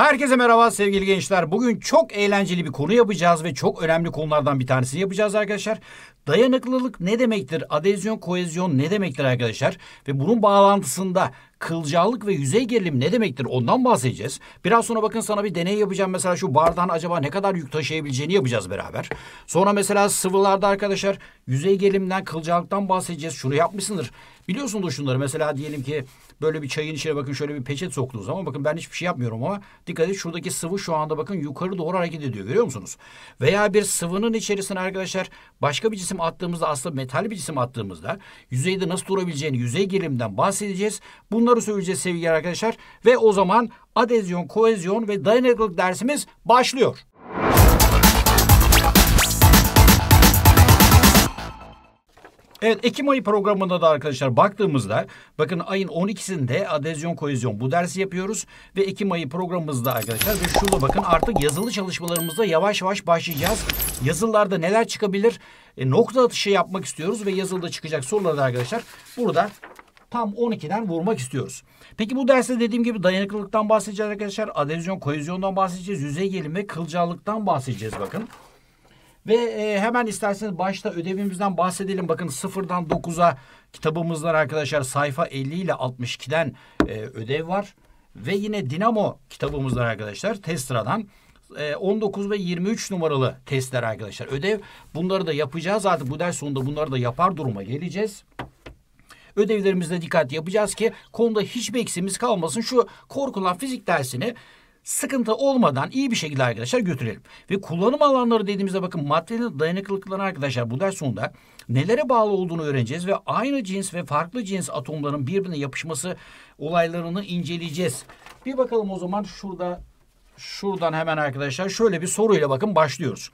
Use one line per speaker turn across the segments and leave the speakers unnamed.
Herkese merhaba sevgili gençler. Bugün çok eğlenceli bir konu yapacağız ve çok önemli konulardan bir tanesini yapacağız arkadaşlar. Dayanıklılık ne demektir? Adezyon, koezyon ne demektir arkadaşlar? Ve bunun bağlantısında kılcallık ve yüzey gerilim ne demektir? Ondan bahsedeceğiz. Biraz sonra bakın sana bir deney yapacağım. Mesela şu bardağın acaba ne kadar yük taşıyabileceğini yapacağız beraber. Sonra mesela sıvılarda arkadaşlar yüzey gerilimden, kılcallıktan bahsedeceğiz. Şunu yapmışsındır. Biliyorsun da şunları mesela diyelim ki böyle bir çayın içine bakın şöyle bir peçet soktuğunuz zaman bakın ben hiçbir şey yapmıyorum ama dikkat edin şuradaki sıvı şu anda bakın yukarı doğru hareket ediyor görüyor musunuz? Veya bir sıvının içerisine arkadaşlar başka bir cisim attığımızda aslında metal bir cisim attığımızda yüzeyde nasıl durabileceğini yüzey gerilimden bahsedeceğiz. Bunları söyleyeceğiz sevgili arkadaşlar ve o zaman adezyon, koezyon ve dayanıklılık dersimiz başlıyor. Evet Ekim ayı programında da arkadaşlar baktığımızda bakın ayın 12'sinde adezyon kohezyon bu dersi yapıyoruz ve Ekim ayı programımızda arkadaşlar ve şurada bakın artık yazılı çalışmalarımızda yavaş yavaş başlayacağız. Yazılılarda neler çıkabilir? E, nokta atışı yapmak istiyoruz ve yazılıda çıkacak soruları arkadaşlar burada tam 12'den vurmak istiyoruz. Peki bu derste dediğim gibi dayanıklılıktan bahsedeceğiz arkadaşlar. Adezyon, kohezyondan bahsedeceğiz. Yüzey ve kılcallıktan bahsedeceğiz bakın. Ve e, hemen isterseniz başta ödevimizden bahsedelim. Bakın sıfırdan dokuza kitabımızdan arkadaşlar sayfa 50 ile 62'den e, ödev var. Ve yine Dinamo kitabımızdan arkadaşlar Testra'dan 19 e, ve 23 numaralı testler arkadaşlar. Ödev bunları da yapacağız zaten bu ders sonunda bunları da yapar duruma geleceğiz. Ödevlerimizde dikkat yapacağız ki konuda hiçbir eksimiz kalmasın. Şu korkulan fizik dersini sıkıntı olmadan iyi bir şekilde arkadaşlar götürelim. Ve kullanım alanları dediğimizde bakın maddenin dayanıklılıkları arkadaşlar bu ders sonunda nelere bağlı olduğunu öğreneceğiz ve aynı cins ve farklı cins atomların birbirine yapışması olaylarını inceleyeceğiz. Bir bakalım o zaman şurada şuradan hemen arkadaşlar şöyle bir soruyla bakın başlıyoruz.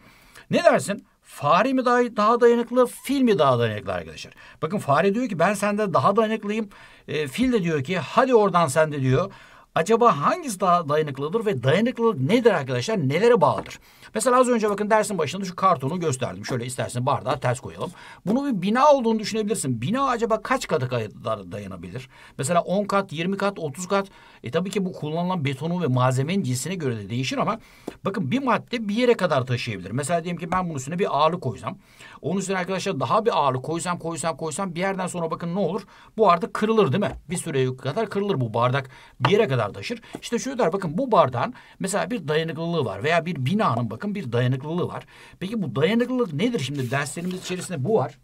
Ne dersin? Fare mi daha, daha dayanıklı, fil mi daha dayanıklı arkadaşlar? Bakın fare diyor ki ben sende daha dayanıklıyım. E, fil de diyor ki hadi oradan sen de diyor. Acaba hangisi daha dayanıklıdır ve dayanıklılık nedir arkadaşlar? Nelere bağlıdır? Mesela az önce bakın dersin başında şu kartonu gösterdim. Şöyle istersen bardağa ters koyalım. Bunu bir bina olduğunu düşünebilirsin. Bina acaba kaç katı kadar dayanabilir? Mesela 10 kat, 20 kat, 30 kat. E tabii ki bu kullanılan betonu ve malzemenin cinsine göre de değişir ama bakın bir madde bir yere kadar taşıyabilir. Mesela diyelim ki ben bunun üstüne bir ağırlık koysam. Onun üstüne arkadaşlar daha bir ağırlık koysam, koysam, koysam bir yerden sonra bakın ne olur? Bu artık kırılır değil mi? Bir süreye kadar kırılır bu bardak. Bir yere kadar kadar taşır? İşte çocuklar bakın bu bardağın mesela bir dayanıklılığı var veya bir binanın bakın bir dayanıklılığı var. Peki bu dayanıklılık nedir şimdi derslerimiz içerisinde bu var.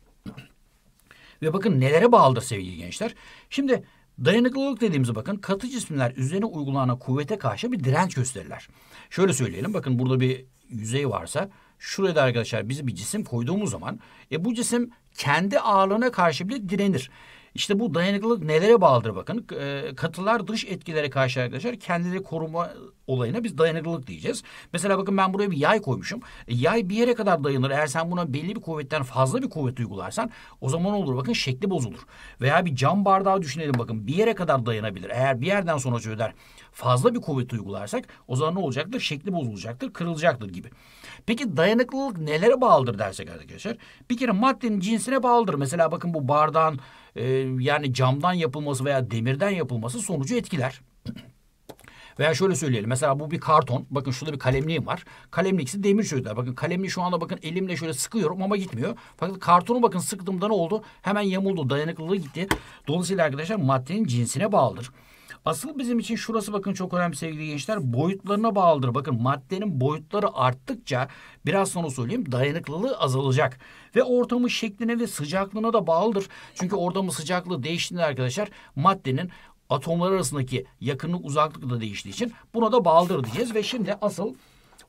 Ve bakın nelere bağlıdır sevgili gençler. Şimdi Dayanıklılık dediğimize bakın katı cisimler üzerine uygulanan kuvvete karşı bir direnç gösterirler. Şöyle söyleyelim bakın burada bir yüzey varsa şuraya da arkadaşlar bizi bir cisim koyduğumuz zaman e, bu cisim kendi ağırlığına karşı bile direnir. İşte bu dayanıklılık nelere bağlıdır bakın. E, katılar dış etkilere karşı arkadaşlar kendileri koruma olayına biz dayanıklılık diyeceğiz. Mesela bakın ben buraya bir yay koymuşum. E, yay bir yere kadar dayanır. Eğer sen buna belli bir kuvvetten fazla bir kuvvet uygularsan o zaman olur bakın şekli bozulur. Veya bir cam bardağı düşünelim bakın bir yere kadar dayanabilir. Eğer bir yerden sonra çöder fazla bir kuvvet uygularsak o zaman ne olacaktır? Şekli bozulacaktır, kırılacaktır gibi. Peki dayanıklılık nelere bağlıdır dersek arkadaşlar? Bir kere maddenin cinsine bağlıdır. Mesela bakın bu bardağın e, yani camdan yapılması veya demirden yapılması sonucu etkiler. Veya şöyle söyleyelim. Mesela bu bir karton. Bakın şurada bir kalemliğim var. Kalemliksi demir çocuklar. Bakın kalemliği şu anda bakın elimle şöyle sıkıyorum ama gitmiyor. Fakat kartonu bakın sıktığımda ne oldu? Hemen yamuldu. Dayanıklılığı gitti. Dolayısıyla arkadaşlar maddenin cinsine bağlıdır. Asıl bizim için şurası bakın çok önemli sevgili gençler. Boyutlarına bağlıdır. Bakın maddenin boyutları arttıkça biraz sonra söyleyeyim dayanıklılığı azalacak. Ve ortamın şekline ve sıcaklığına da bağlıdır. Çünkü ortamın sıcaklığı değiştiğinde arkadaşlar maddenin atomlar arasındaki yakınlık uzaklık da değiştiği için buna da bağlıdır diyeceğiz. Ve şimdi asıl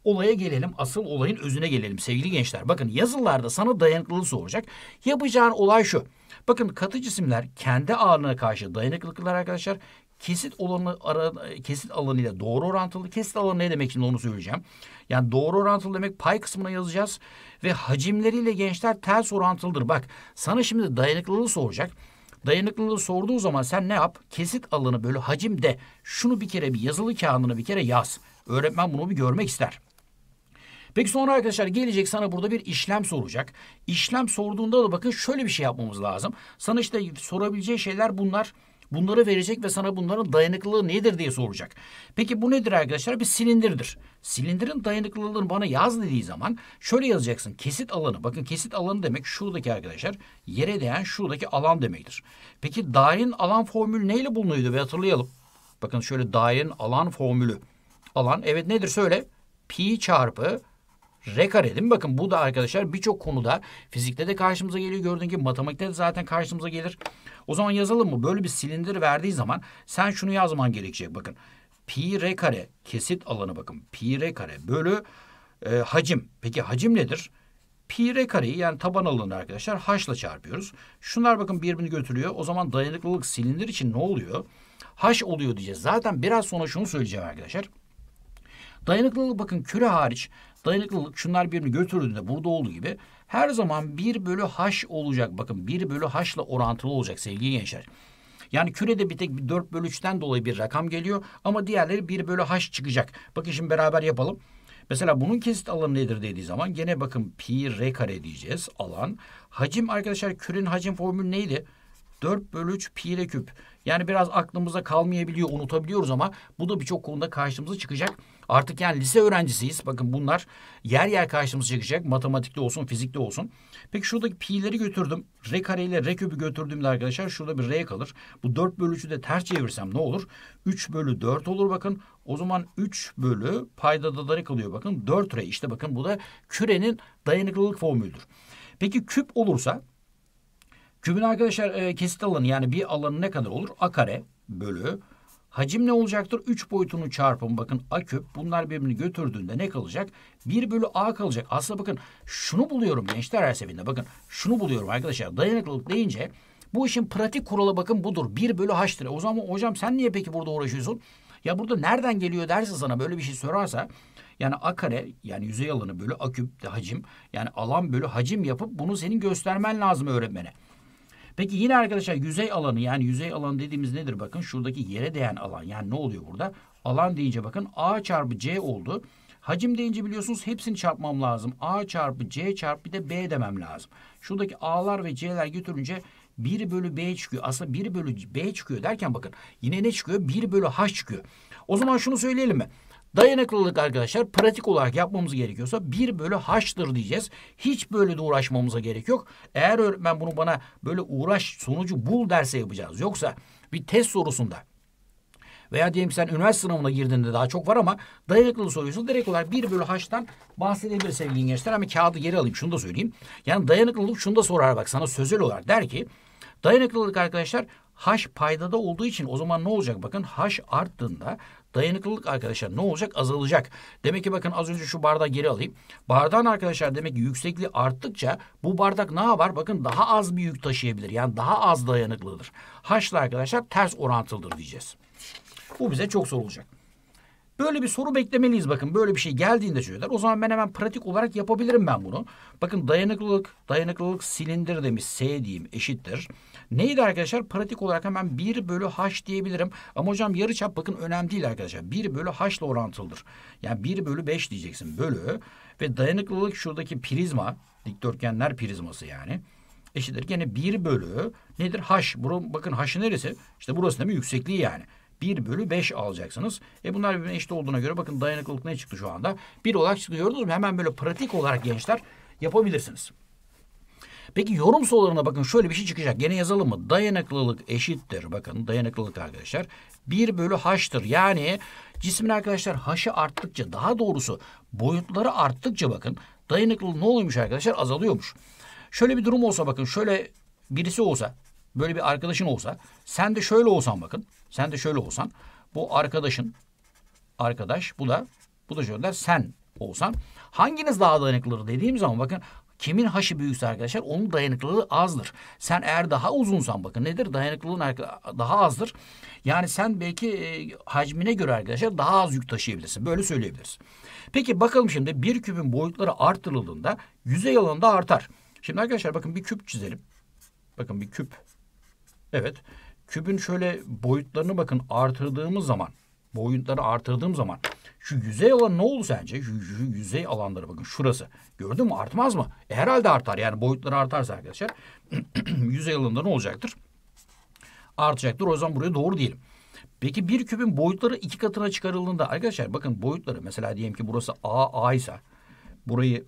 olaya gelelim. Asıl olayın özüne gelelim sevgili gençler. Bakın yazılarda sana dayanıklılığı soracak. Yapacağın olay şu. Bakın katı cisimler kendi ağırlığına karşı dayanıklılıklar arkadaşlar kesit olanı ara, e, kesit alanıyla doğru orantılı. Kesit alanı ne demek şimdi onu söyleyeceğim. Yani doğru orantılı demek pay kısmına yazacağız ve hacimleriyle gençler ters orantılıdır. Bak sana şimdi dayanıklılığı soracak. Dayanıklılığı sorduğu zaman sen ne yap? Kesit alanı bölü hacim de şunu bir kere bir yazılı kağıdını bir kere yaz. Öğretmen bunu bir görmek ister. Peki sonra arkadaşlar gelecek sana burada bir işlem soracak. İşlem sorduğunda da bakın şöyle bir şey yapmamız lazım. Sana işte sorabileceği şeyler bunlar. Bunlar bunları verecek ve sana bunların dayanıklılığı nedir diye soracak. Peki bu nedir arkadaşlar? Bir silindirdir. Silindirin dayanıklılığını bana yaz dediği zaman şöyle yazacaksın. Kesit alanı. Bakın kesit alanı demek şuradaki arkadaşlar yere değen şuradaki alan demektir. Peki dairenin alan formülü neyle bulunuyordu ve hatırlayalım. Bakın şöyle dairenin alan formülü. Alan evet nedir söyle. Pi çarpı R kare değil mi? Bakın bu da arkadaşlar birçok konuda fizikte de karşımıza geliyor. Gördüğün gibi matematikte de zaten karşımıza gelir. O zaman yazalım mı? Böyle bir silindir verdiği zaman sen şunu yazman gerekecek. Bakın pi R kare kesit alanı bakın. Pi R kare bölü e, hacim. Peki hacim nedir? Pi R kareyi yani taban alanı arkadaşlar haşla çarpıyoruz. Şunlar bakın birbirini götürüyor. O zaman dayanıklılık silindir için ne oluyor? Haş oluyor diyeceğiz. Zaten biraz sonra şunu söyleyeceğim arkadaşlar. Dayanıklılık bakın küre hariç Dayanıklılık şunlar birini götürdüğünde burada olduğu gibi her zaman 1 bölü h olacak. Bakın 1 bölü h ile orantılı olacak sevgili gençler. Yani kürede bir tek 4 bölü 3'ten dolayı bir rakam geliyor ama diğerleri 1 bölü h çıkacak. Bakın şimdi beraber yapalım. Mesela bunun kesit alanı nedir dediği zaman gene bakın pi r kare diyeceğiz alan. Hacim arkadaşlar kürenin hacim formülü neydi? 4 bölü 3 pi r küp. Yani biraz aklımıza kalmayabiliyor, unutabiliyoruz ama bu da birçok konuda karşımıza çıkacak. Artık yani lise öğrencisiyiz. Bakın bunlar yer yer karşımıza çıkacak. Matematikte olsun, fizikte olsun. Peki şuradaki pi'leri götürdüm. R kare ile R küpü götürdüğümde arkadaşlar şurada bir R kalır. Bu 4 bölü 3'ü de ters çevirsem ne olur? 3 bölü 4 olur bakın. O zaman 3 bölü paydadaları kalıyor bakın. 4 R işte bakın bu da kürenin dayanıklılık formülüdür. Peki küp olursa kübün arkadaşlar e, kesit alanı yani bir alanı ne kadar olur? A kare bölü Hacim ne olacaktır? 3 boyutunu çarpın. Bakın A küp bunlar birbirini götürdüğünde ne kalacak? 1 bölü A kalacak. Aslında bakın şunu buluyorum gençler her seferinde. Bakın şunu buluyorum arkadaşlar. Dayanıklılık deyince bu işin pratik kuralı bakın budur. 1 bölü H'tır. O zaman hocam sen niye peki burada uğraşıyorsun? Ya burada nereden geliyor derse sana böyle bir şey sorarsa yani A kare yani yüzey alanı bölü A küp de hacim yani alan bölü hacim yapıp bunu senin göstermen lazım öğretmene. Peki yine arkadaşlar yüzey alanı yani yüzey alanı dediğimiz nedir? Bakın şuradaki yere değen alan. Yani ne oluyor burada? Alan deyince bakın A çarpı C oldu. Hacim deyince biliyorsunuz hepsini çarpmam lazım. A çarpı C çarpı bir de B demem lazım. Şuradaki A'lar ve C'ler götürünce 1 bölü B çıkıyor. Aslında 1 bölü B çıkıyor derken bakın yine ne çıkıyor? 1 bölü H çıkıyor. O zaman şunu söyleyelim mi? Dayanıklılık arkadaşlar pratik olarak yapmamız gerekiyorsa 1 bölü h'tır diyeceğiz. Hiç böyle de uğraşmamıza gerek yok. Eğer öğretmen bunu bana böyle uğraş sonucu bul derse yapacağız. Yoksa bir test sorusunda veya diyelim sen üniversite sınavına girdiğinde daha çok var ama dayanıklılığı soruyorsa direkt olarak 1 bölü h'tan bahsedebilir sevgili gençler. Ama kağıdı geri alayım şunu da söyleyeyim. Yani dayanıklılık şunu da sorar bak sana sözel olarak der ki dayanıklılık arkadaşlar H paydada olduğu için o zaman ne olacak? Bakın H arttığında Dayanıklılık arkadaşlar ne olacak? Azalacak. Demek ki bakın az önce şu bardağı geri alayım. Bardağın arkadaşlar demek ki yüksekliği arttıkça bu bardak ne var Bakın daha az bir yük taşıyabilir. Yani daha az dayanıklıdır. H'la arkadaşlar ters orantılıdır diyeceğiz. Bu bize çok sorulacak. Böyle bir soru beklemeliyiz bakın. Böyle bir şey geldiğinde çocuklar. O zaman ben hemen pratik olarak yapabilirim ben bunu. Bakın dayanıklılık, dayanıklılık silindir demiş. S diyeyim eşittir. Neydi arkadaşlar? Pratik olarak hemen 1 bölü h diyebilirim. Ama hocam çap bakın önemli değil arkadaşlar. 1 bölü h ile orantılıdır. Yani 1 bölü 5 diyeceksin. Bölü ve dayanıklılık şuradaki prizma dikdörtgenler prizması yani eşittir. Gene 1 bölü nedir? H. Burun, bakın H'ı neresi? İşte burası değil mi? Yüksekliği yani. 1 bölü 5 alacaksınız. E bunlar birbirine eşit olduğuna göre bakın dayanıklılık ne çıktı şu anda? 1 olarak çıktı gördünüz mü? Hemen böyle pratik olarak gençler yapabilirsiniz. Peki yorum sorularına bakın şöyle bir şey çıkacak. Gene yazalım mı? Dayanıklılık eşittir. Bakın dayanıklılık arkadaşlar. 1 bölü h'tır. Yani cismin arkadaşlar h'ı arttıkça daha doğrusu boyutları arttıkça bakın dayanıklılık ne oluyormuş arkadaşlar? Azalıyormuş. Şöyle bir durum olsa bakın şöyle birisi olsa böyle bir arkadaşın olsa sen de şöyle olsan bakın sen de şöyle olsan bu arkadaşın arkadaş bu da bu da şöyle der sen olsan hanginiz daha dayanıklıdır dediğim zaman bakın Kimin haşı büyükse arkadaşlar onun dayanıklılığı azdır. Sen eğer daha uzunsan bakın nedir? Dayanıklılığın daha azdır. Yani sen belki e, hacmine göre arkadaşlar daha az yük taşıyabilirsin. Böyle söyleyebiliriz. Peki bakalım şimdi bir küpün boyutları arttırıldığında yüzey alanı da artar. Şimdi arkadaşlar bakın bir küp çizelim. Bakın bir küp. Evet. Kübün şöyle boyutlarını bakın artırdığımız zaman boyutları artırdığım zaman şu yüzey alanı ne olur sence? Şu, şu yüzey alanları bakın şurası. Gördün mü? Artmaz mı? E, herhalde artar. Yani boyutları artarsa arkadaşlar yüzey alanında ne olacaktır? Artacaktır. O zaman buraya doğru diyelim. Peki bir küpün boyutları iki katına çıkarıldığında arkadaşlar bakın boyutları mesela diyelim ki burası A A ise burayı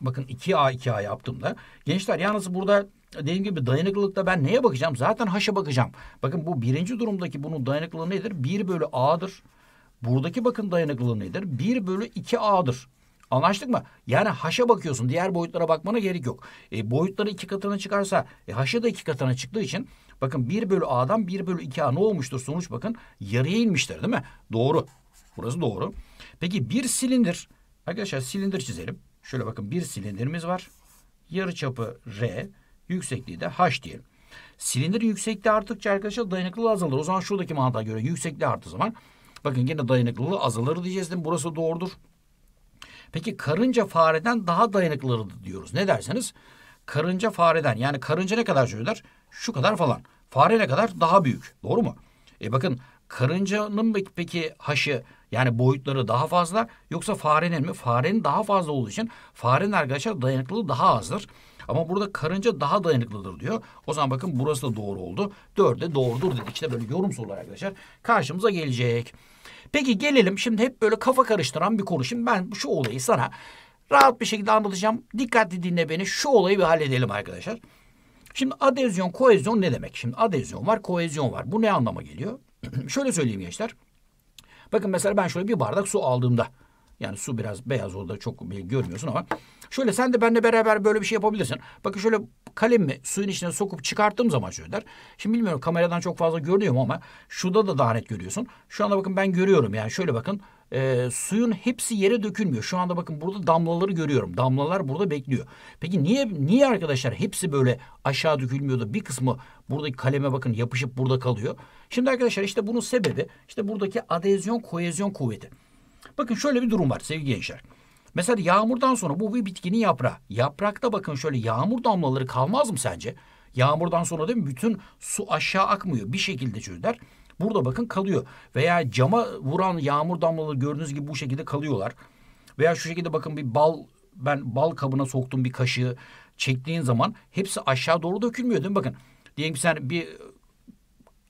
bakın 2A 2A yaptığımda gençler yalnız burada dediğim gibi dayanıklılıkta ben neye bakacağım? Zaten haşa bakacağım. Bakın bu birinci durumdaki bunun dayanıklılığı nedir? 1 bölü A'dır. Buradaki bakın dayanıklılığı nedir? 1 bölü 2 A'dır. Anlaştık mı? Yani haşa bakıyorsun. Diğer boyutlara bakmana gerek yok. E, boyutları iki katına çıkarsa e, haşa da iki katına çıktığı için bakın 1 bölü A'dan 1 bölü 2 A ne olmuştur? Sonuç bakın yarıya inmiştir değil mi? Doğru. Burası doğru. Peki bir silindir. Arkadaşlar silindir çizelim. Şöyle bakın bir silindirimiz var. Yarı çapı R. Yüksekliği de h diyelim. Silindir yüksekliği arttıkça arkadaşlar dayanıklılığı azalır. O zaman şuradaki mantığa göre yüksekliği arttığı zaman bakın yine dayanıklılığı azalır diyeceğiz değil mi? Burası doğrudur. Peki karınca fareden daha dayanıklıdır diyoruz. Ne derseniz karınca fareden yani karınca ne kadar çocuklar? Şu kadar falan. Fare ne kadar? Daha büyük. Doğru mu? E bakın karıncanın peki haşı yani boyutları daha fazla yoksa farenin mi? Farenin daha fazla olduğu için farenin arkadaşlar dayanıklılığı daha azdır. Ama burada karınca daha dayanıklıdır diyor. O zaman bakın burası da doğru oldu. Dörde doğrudur dedik. İşte böyle yorum sorular arkadaşlar karşımıza gelecek. Peki gelelim şimdi hep böyle kafa karıştıran bir konu. Şimdi ben şu olayı sana rahat bir şekilde anlatacağım. Dikkatli dinle beni. Şu olayı bir halledelim arkadaşlar. Şimdi adezyon, koezyon ne demek? Şimdi adezyon var, koezyon var. Bu ne anlama geliyor? Şöyle söyleyeyim gençler. Bakın mesela ben şöyle bir bardak su aldığımda yani su biraz beyaz orada çok görmüyorsun ama. Şöyle sen de benimle beraber böyle bir şey yapabilirsin. Bakın şöyle kalemimi suyun içine sokup çıkarttığım zaman şöyle der. Şimdi bilmiyorum kameradan çok fazla görünüyor mu ama şurada da daha net görüyorsun. Şu anda bakın ben görüyorum yani şöyle bakın. E, suyun hepsi yere dökülmüyor. Şu anda bakın burada damlaları görüyorum. Damlalar burada bekliyor. Peki niye niye arkadaşlar hepsi böyle aşağı dökülmüyor da bir kısmı buradaki kaleme bakın yapışıp burada kalıyor. Şimdi arkadaşlar işte bunun sebebi işte buradaki adezyon kohezyon kuvveti. Bakın şöyle bir durum var sevgili gençler. Mesela yağmurdan sonra bu bir bitkinin yaprağı. Yaprakta bakın şöyle yağmur damlaları kalmaz mı sence? Yağmurdan sonra değil mi? Bütün su aşağı akmıyor. Bir şekilde çözler. Burada bakın kalıyor. Veya cama vuran yağmur damlaları gördüğünüz gibi bu şekilde kalıyorlar. Veya şu şekilde bakın bir bal ben bal kabına soktum bir kaşığı çektiğin zaman hepsi aşağı doğru dökülmüyor değil mi? Bakın diyelim ki sen bir e,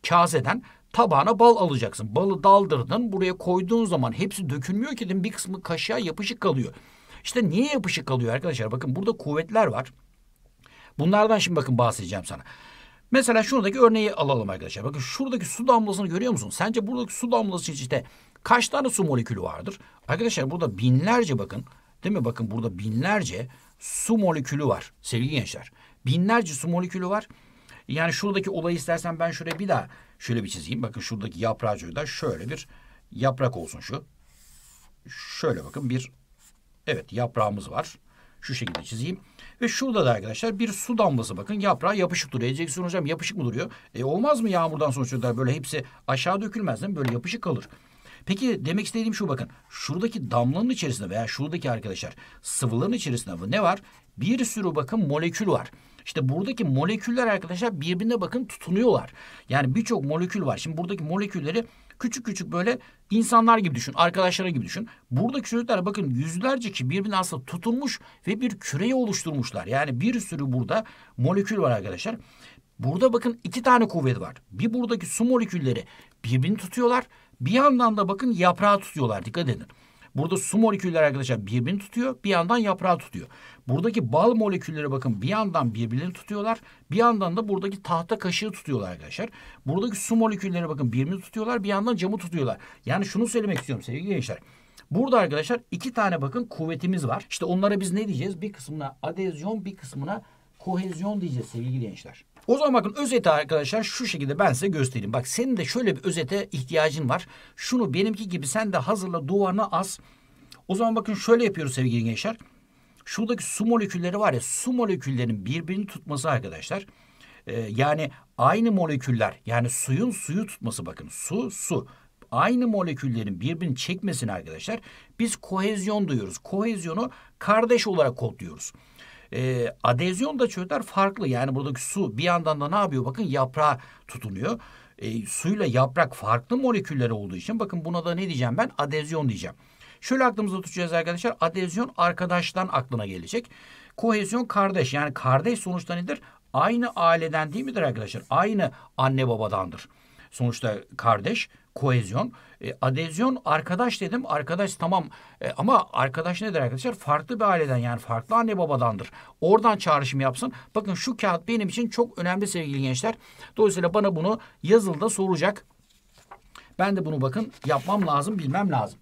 kaseden tabağına bal alacaksın. Balı daldırdın buraya koyduğun zaman hepsi dökülmüyor ki bir kısmı kaşığa yapışık kalıyor. İşte niye yapışık kalıyor arkadaşlar? Bakın burada kuvvetler var. Bunlardan şimdi bakın bahsedeceğim sana. Mesela şuradaki örneği alalım arkadaşlar. Bakın şuradaki su damlasını görüyor musun? Sence buradaki su damlası içinde kaç tane su molekülü vardır? Arkadaşlar burada binlerce bakın. Değil mi? Bakın burada binlerce su molekülü var sevgili gençler. Binlerce su molekülü var. Yani şuradaki olayı istersen ben şuraya bir daha şöyle bir çizeyim. Bakın şuradaki yaprağcığı da şöyle bir yaprak olsun şu. Şöyle bakın bir evet yaprağımız var. Şu şekilde çizeyim. Ve şurada da arkadaşlar bir su damlası bakın yaprağa yapışık duruyor. Eceksiyon hocam yapışık mı duruyor? E olmaz mı yağmurdan sonuçta böyle hepsi aşağı dökülmez değil mi? Böyle yapışık kalır. Peki demek istediğim şu bakın. Şuradaki damlanın içerisinde veya şuradaki arkadaşlar sıvıların içerisinde ne var? Bir sürü bakın molekül var. İşte buradaki moleküller arkadaşlar birbirine bakın tutunuyorlar. Yani birçok molekül var. Şimdi buradaki molekülleri küçük küçük böyle insanlar gibi düşün, arkadaşlara gibi düşün. Buradaki çocuklar bakın yüzlerce ki birbirine aslında tutunmuş ve bir küreyi oluşturmuşlar. Yani bir sürü burada molekül var arkadaşlar. Burada bakın iki tane kuvvet var. Bir buradaki su molekülleri birbirini tutuyorlar. Bir yandan da bakın yaprağı tutuyorlar. Dikkat edin. Burada su molekülleri arkadaşlar birbirini tutuyor. Bir yandan yaprağı tutuyor. Buradaki bal molekülleri bakın bir yandan birbirini tutuyorlar. Bir yandan da buradaki tahta kaşığı tutuyorlar arkadaşlar. Buradaki su molekülleri bakın birbirini tutuyorlar. Bir yandan camı tutuyorlar. Yani şunu söylemek istiyorum sevgili gençler. Burada arkadaşlar iki tane bakın kuvvetimiz var. İşte onlara biz ne diyeceğiz? Bir kısmına adezyon bir kısmına kohezyon diyeceğiz sevgili gençler. O zaman bakın özeti arkadaşlar şu şekilde ben size göstereyim. Bak senin de şöyle bir özete ihtiyacın var. Şunu benimki gibi sen de hazırla duvarına as. O zaman bakın şöyle yapıyoruz sevgili gençler. Şuradaki su molekülleri var ya su moleküllerinin birbirini tutması arkadaşlar. Ee, yani aynı moleküller yani suyun suyu tutması bakın su su aynı moleküllerin birbirini çekmesini arkadaşlar biz kohezyon duyuyoruz. Kohezyonu kardeş olarak kodluyoruz. E, adezyon da çöller farklı. Yani buradaki su bir yandan da ne yapıyor? Bakın yaprağa tutunuyor. E, suyla yaprak farklı moleküller olduğu için bakın buna da ne diyeceğim ben? Adezyon diyeceğim. Şöyle aklımızda tutacağız arkadaşlar. Adezyon arkadaştan aklına gelecek. Kohezyon kardeş. Yani kardeş sonuçta nedir? Aynı aileden değil midir arkadaşlar? Aynı anne babadandır. Sonuçta kardeş, kohezyon. E, adezyon arkadaş dedim. Arkadaş tamam e, ama arkadaş nedir arkadaşlar? Farklı bir aileden yani farklı anne babadandır. Oradan çağrışım yapsın. Bakın şu kağıt benim için çok önemli sevgili gençler. Dolayısıyla bana bunu yazılıda soracak. Ben de bunu bakın yapmam lazım, bilmem lazım.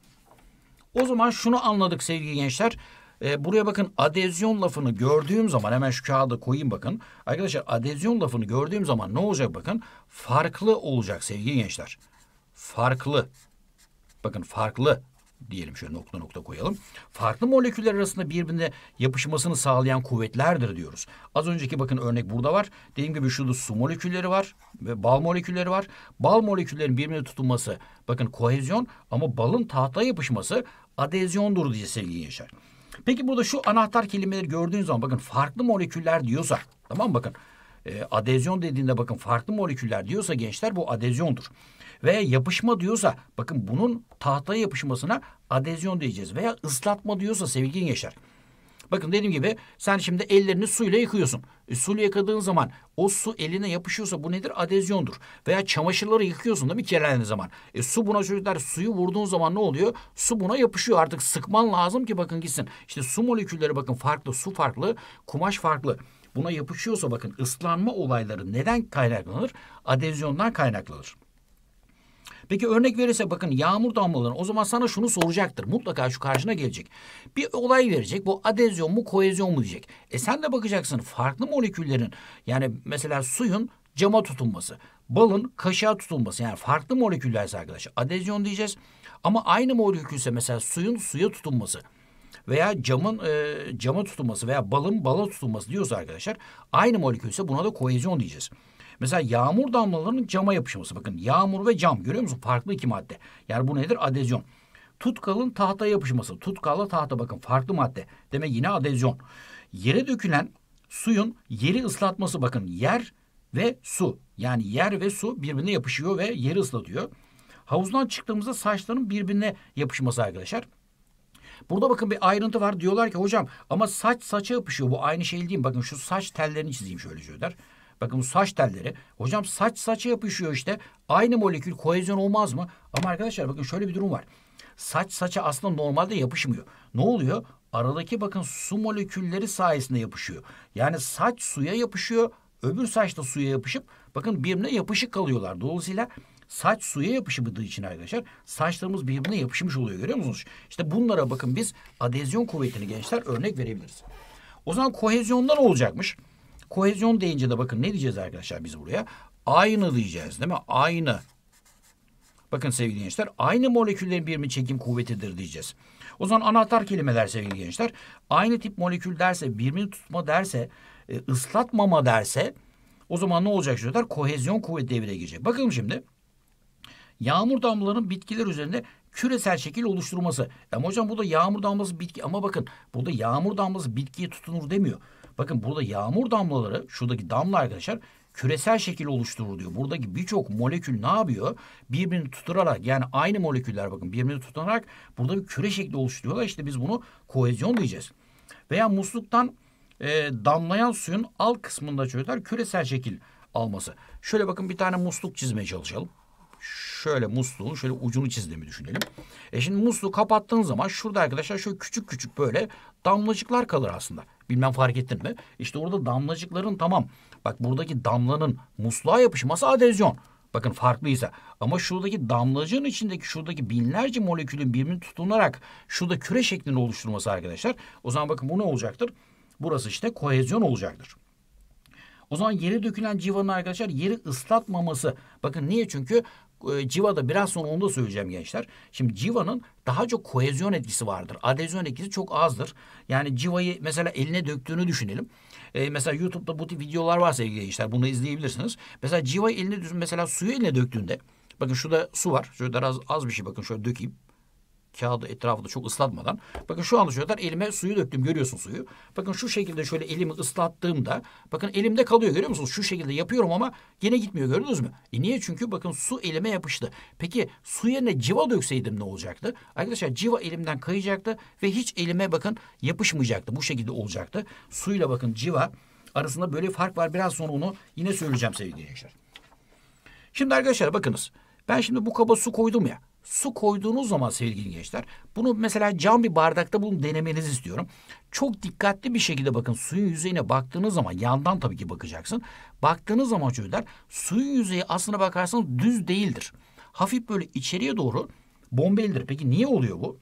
O zaman şunu anladık sevgili gençler. E, buraya bakın adezyon lafını gördüğüm zaman hemen şu kağıda koyayım bakın. Arkadaşlar adezyon lafını gördüğüm zaman ne olacak bakın. Farklı olacak sevgili gençler. Farklı bakın farklı diyelim şöyle nokta nokta koyalım. Farklı moleküller arasında birbirine yapışmasını sağlayan kuvvetlerdir diyoruz. Az önceki bakın örnek burada var. Dediğim gibi şurada su molekülleri var ve bal molekülleri var. Bal moleküllerin birbirine tutunması bakın kohezyon ama balın tahtaya yapışması adezyondur diye sevgili yaşar. Peki burada şu anahtar kelimeleri gördüğünüz zaman bakın farklı moleküller diyorsa tamam bakın e, adezyon dediğinde bakın farklı moleküller diyorsa gençler bu adezyondur. Veya yapışma diyorsa bakın bunun tahtaya yapışmasına adezyon diyeceğiz. Veya ıslatma diyorsa sevgili gençler. Bakın dediğim gibi sen şimdi ellerini suyla yıkıyorsun. E, suyla yıkadığın zaman o su eline yapışıyorsa bu nedir? Adezyondur. Veya çamaşırları yıkıyorsun değil mi kirlendiği zaman? E, su buna çocuklar suyu vurduğun zaman ne oluyor? Su buna yapışıyor artık sıkman lazım ki bakın gitsin. İşte su molekülleri bakın farklı, su farklı, kumaş farklı. Buna yapışıyorsa bakın ıslanma olayları neden kaynaklanır? Adezyondan kaynaklanır. Peki örnek verirse bakın yağmur damlaları o zaman sana şunu soracaktır. Mutlaka şu karşına gelecek. Bir olay verecek. Bu adezyon mu koezyon mu diyecek. E sen de bakacaksın farklı moleküllerin yani mesela suyun cama tutunması, balın kaşığa tutunması yani farklı moleküllerse arkadaşlar adezyon diyeceğiz. Ama aynı molekülse mesela suyun suya tutunması veya camın e, cama tutunması veya balın bala tutunması diyoruz arkadaşlar aynı molekülse buna da koezyon diyeceğiz. Mesela yağmur damlalarının cama yapışması. Bakın yağmur ve cam görüyor musun? Farklı iki madde. Yani bu nedir? Adezyon. Tutkalın tahta yapışması. Tutkalla tahta bakın farklı madde. Demek yine adezyon. Yere dökülen suyun yeri ıslatması bakın yer ve su. Yani yer ve su birbirine yapışıyor ve yeri ıslatıyor. Havuzdan çıktığımızda saçların birbirine yapışması arkadaşlar. Burada bakın bir ayrıntı var. Diyorlar ki hocam ama saç saça yapışıyor. Bu aynı şey değil mi? Bakın şu saç tellerini çizeyim şöyle diyorlar. Bakın bu saç telleri. Hocam saç saça yapışıyor işte. Aynı molekül kohezyon olmaz mı? Ama arkadaşlar bakın şöyle bir durum var. Saç saça aslında normalde yapışmıyor. Ne oluyor? Aradaki bakın su molekülleri sayesinde yapışıyor. Yani saç suya yapışıyor. Öbür saç da suya yapışıp bakın birbirine yapışık kalıyorlar. Dolayısıyla saç suya yapışmadığı için arkadaşlar saçlarımız birbirine yapışmış oluyor görüyor musunuz? İşte bunlara bakın biz adezyon kuvvetini gençler örnek verebiliriz. O zaman kohezyondan olacakmış. Kohezyon deyince de bakın ne diyeceğiz arkadaşlar biz buraya? Aynı diyeceğiz değil mi? Aynı. Bakın sevgili gençler aynı moleküllerin birimi çekim kuvvetidir diyeceğiz. O zaman anahtar kelimeler sevgili gençler. Aynı tip molekül derse, birbirini tutma derse, e, ıslatmama derse o zaman ne olacak çocuklar? Kohezyon kuvveti devreye girecek. Bakalım şimdi. Yağmur damlalarının bitkiler üzerinde küresel şekil oluşturması. Ama hocam bu da yağmur damlası bitki ama bakın bu da yağmur damlası bitkiye tutunur demiyor. Bakın burada yağmur damlaları şuradaki damla arkadaşlar küresel şekil oluşturur diyor. Buradaki birçok molekül ne yapıyor? Birbirini tutturarak yani aynı moleküller bakın birbirini tutunarak burada bir küre şekli oluşturuyorlar. İşte biz bunu kohezyon diyeceğiz. Veya musluktan e, damlayan suyun alt kısmında çocuklar küresel şekil alması. Şöyle bakın bir tane musluk çizmeye çalışalım. Şöyle musluğun şöyle ucunu çizdiğimi düşünelim. E şimdi musluğu kapattığın zaman şurada arkadaşlar şöyle küçük küçük böyle damlacıklar kalır aslında. Bilmem fark ettin mi? İşte orada damlacıkların tamam. Bak buradaki damlanın musluğa yapışması adezyon. Bakın farklıysa. Ama şuradaki damlacığın içindeki şuradaki binlerce molekülün birbirini tutunarak şurada küre şeklini oluşturması arkadaşlar. O zaman bakın bu ne olacaktır? Burası işte kohezyon olacaktır. O zaman yere dökülen civanın arkadaşlar yeri ıslatmaması. Bakın niye? Çünkü e, Civa'da biraz sonra onu da söyleyeceğim gençler. Şimdi Civa'nın daha çok kohezyon etkisi vardır. Adezyon etkisi çok azdır. Yani Civa'yı mesela eline döktüğünü düşünelim. E, mesela YouTube'da bu tip videolar var sevgili gençler. Bunu izleyebilirsiniz. Mesela Civa'yı eline düşün, mesela suyu eline döktüğünde Bakın şurada su var. Şurada az, az bir şey bakın şöyle dökeyim kağıdı etrafı da çok ıslatmadan. Bakın şu alışıyorlar elime suyu döktüm görüyorsun suyu. Bakın şu şekilde şöyle elimi ıslattığımda bakın elimde kalıyor görüyor musunuz? Şu şekilde yapıyorum ama yine gitmiyor gördünüz mü? E niye? Çünkü bakın su elime yapıştı. Peki su yerine civa dökseydim ne olacaktı? Arkadaşlar civa elimden kayacaktı ve hiç elime bakın yapışmayacaktı. Bu şekilde olacaktı. Suyla bakın civa arasında böyle fark var. Biraz sonra onu yine söyleyeceğim sevgili gençler. Şimdi arkadaşlar bakınız. Ben şimdi bu kaba su koydum ya su koyduğunuz zaman sevgili gençler bunu mesela cam bir bardakta bunu denemenizi istiyorum. Çok dikkatli bir şekilde bakın suyun yüzeyine baktığınız zaman yandan tabii ki bakacaksın. Baktığınız zaman çocuklar suyun yüzeyi aslına bakarsanız düz değildir. Hafif böyle içeriye doğru bombelidir. Peki niye oluyor bu?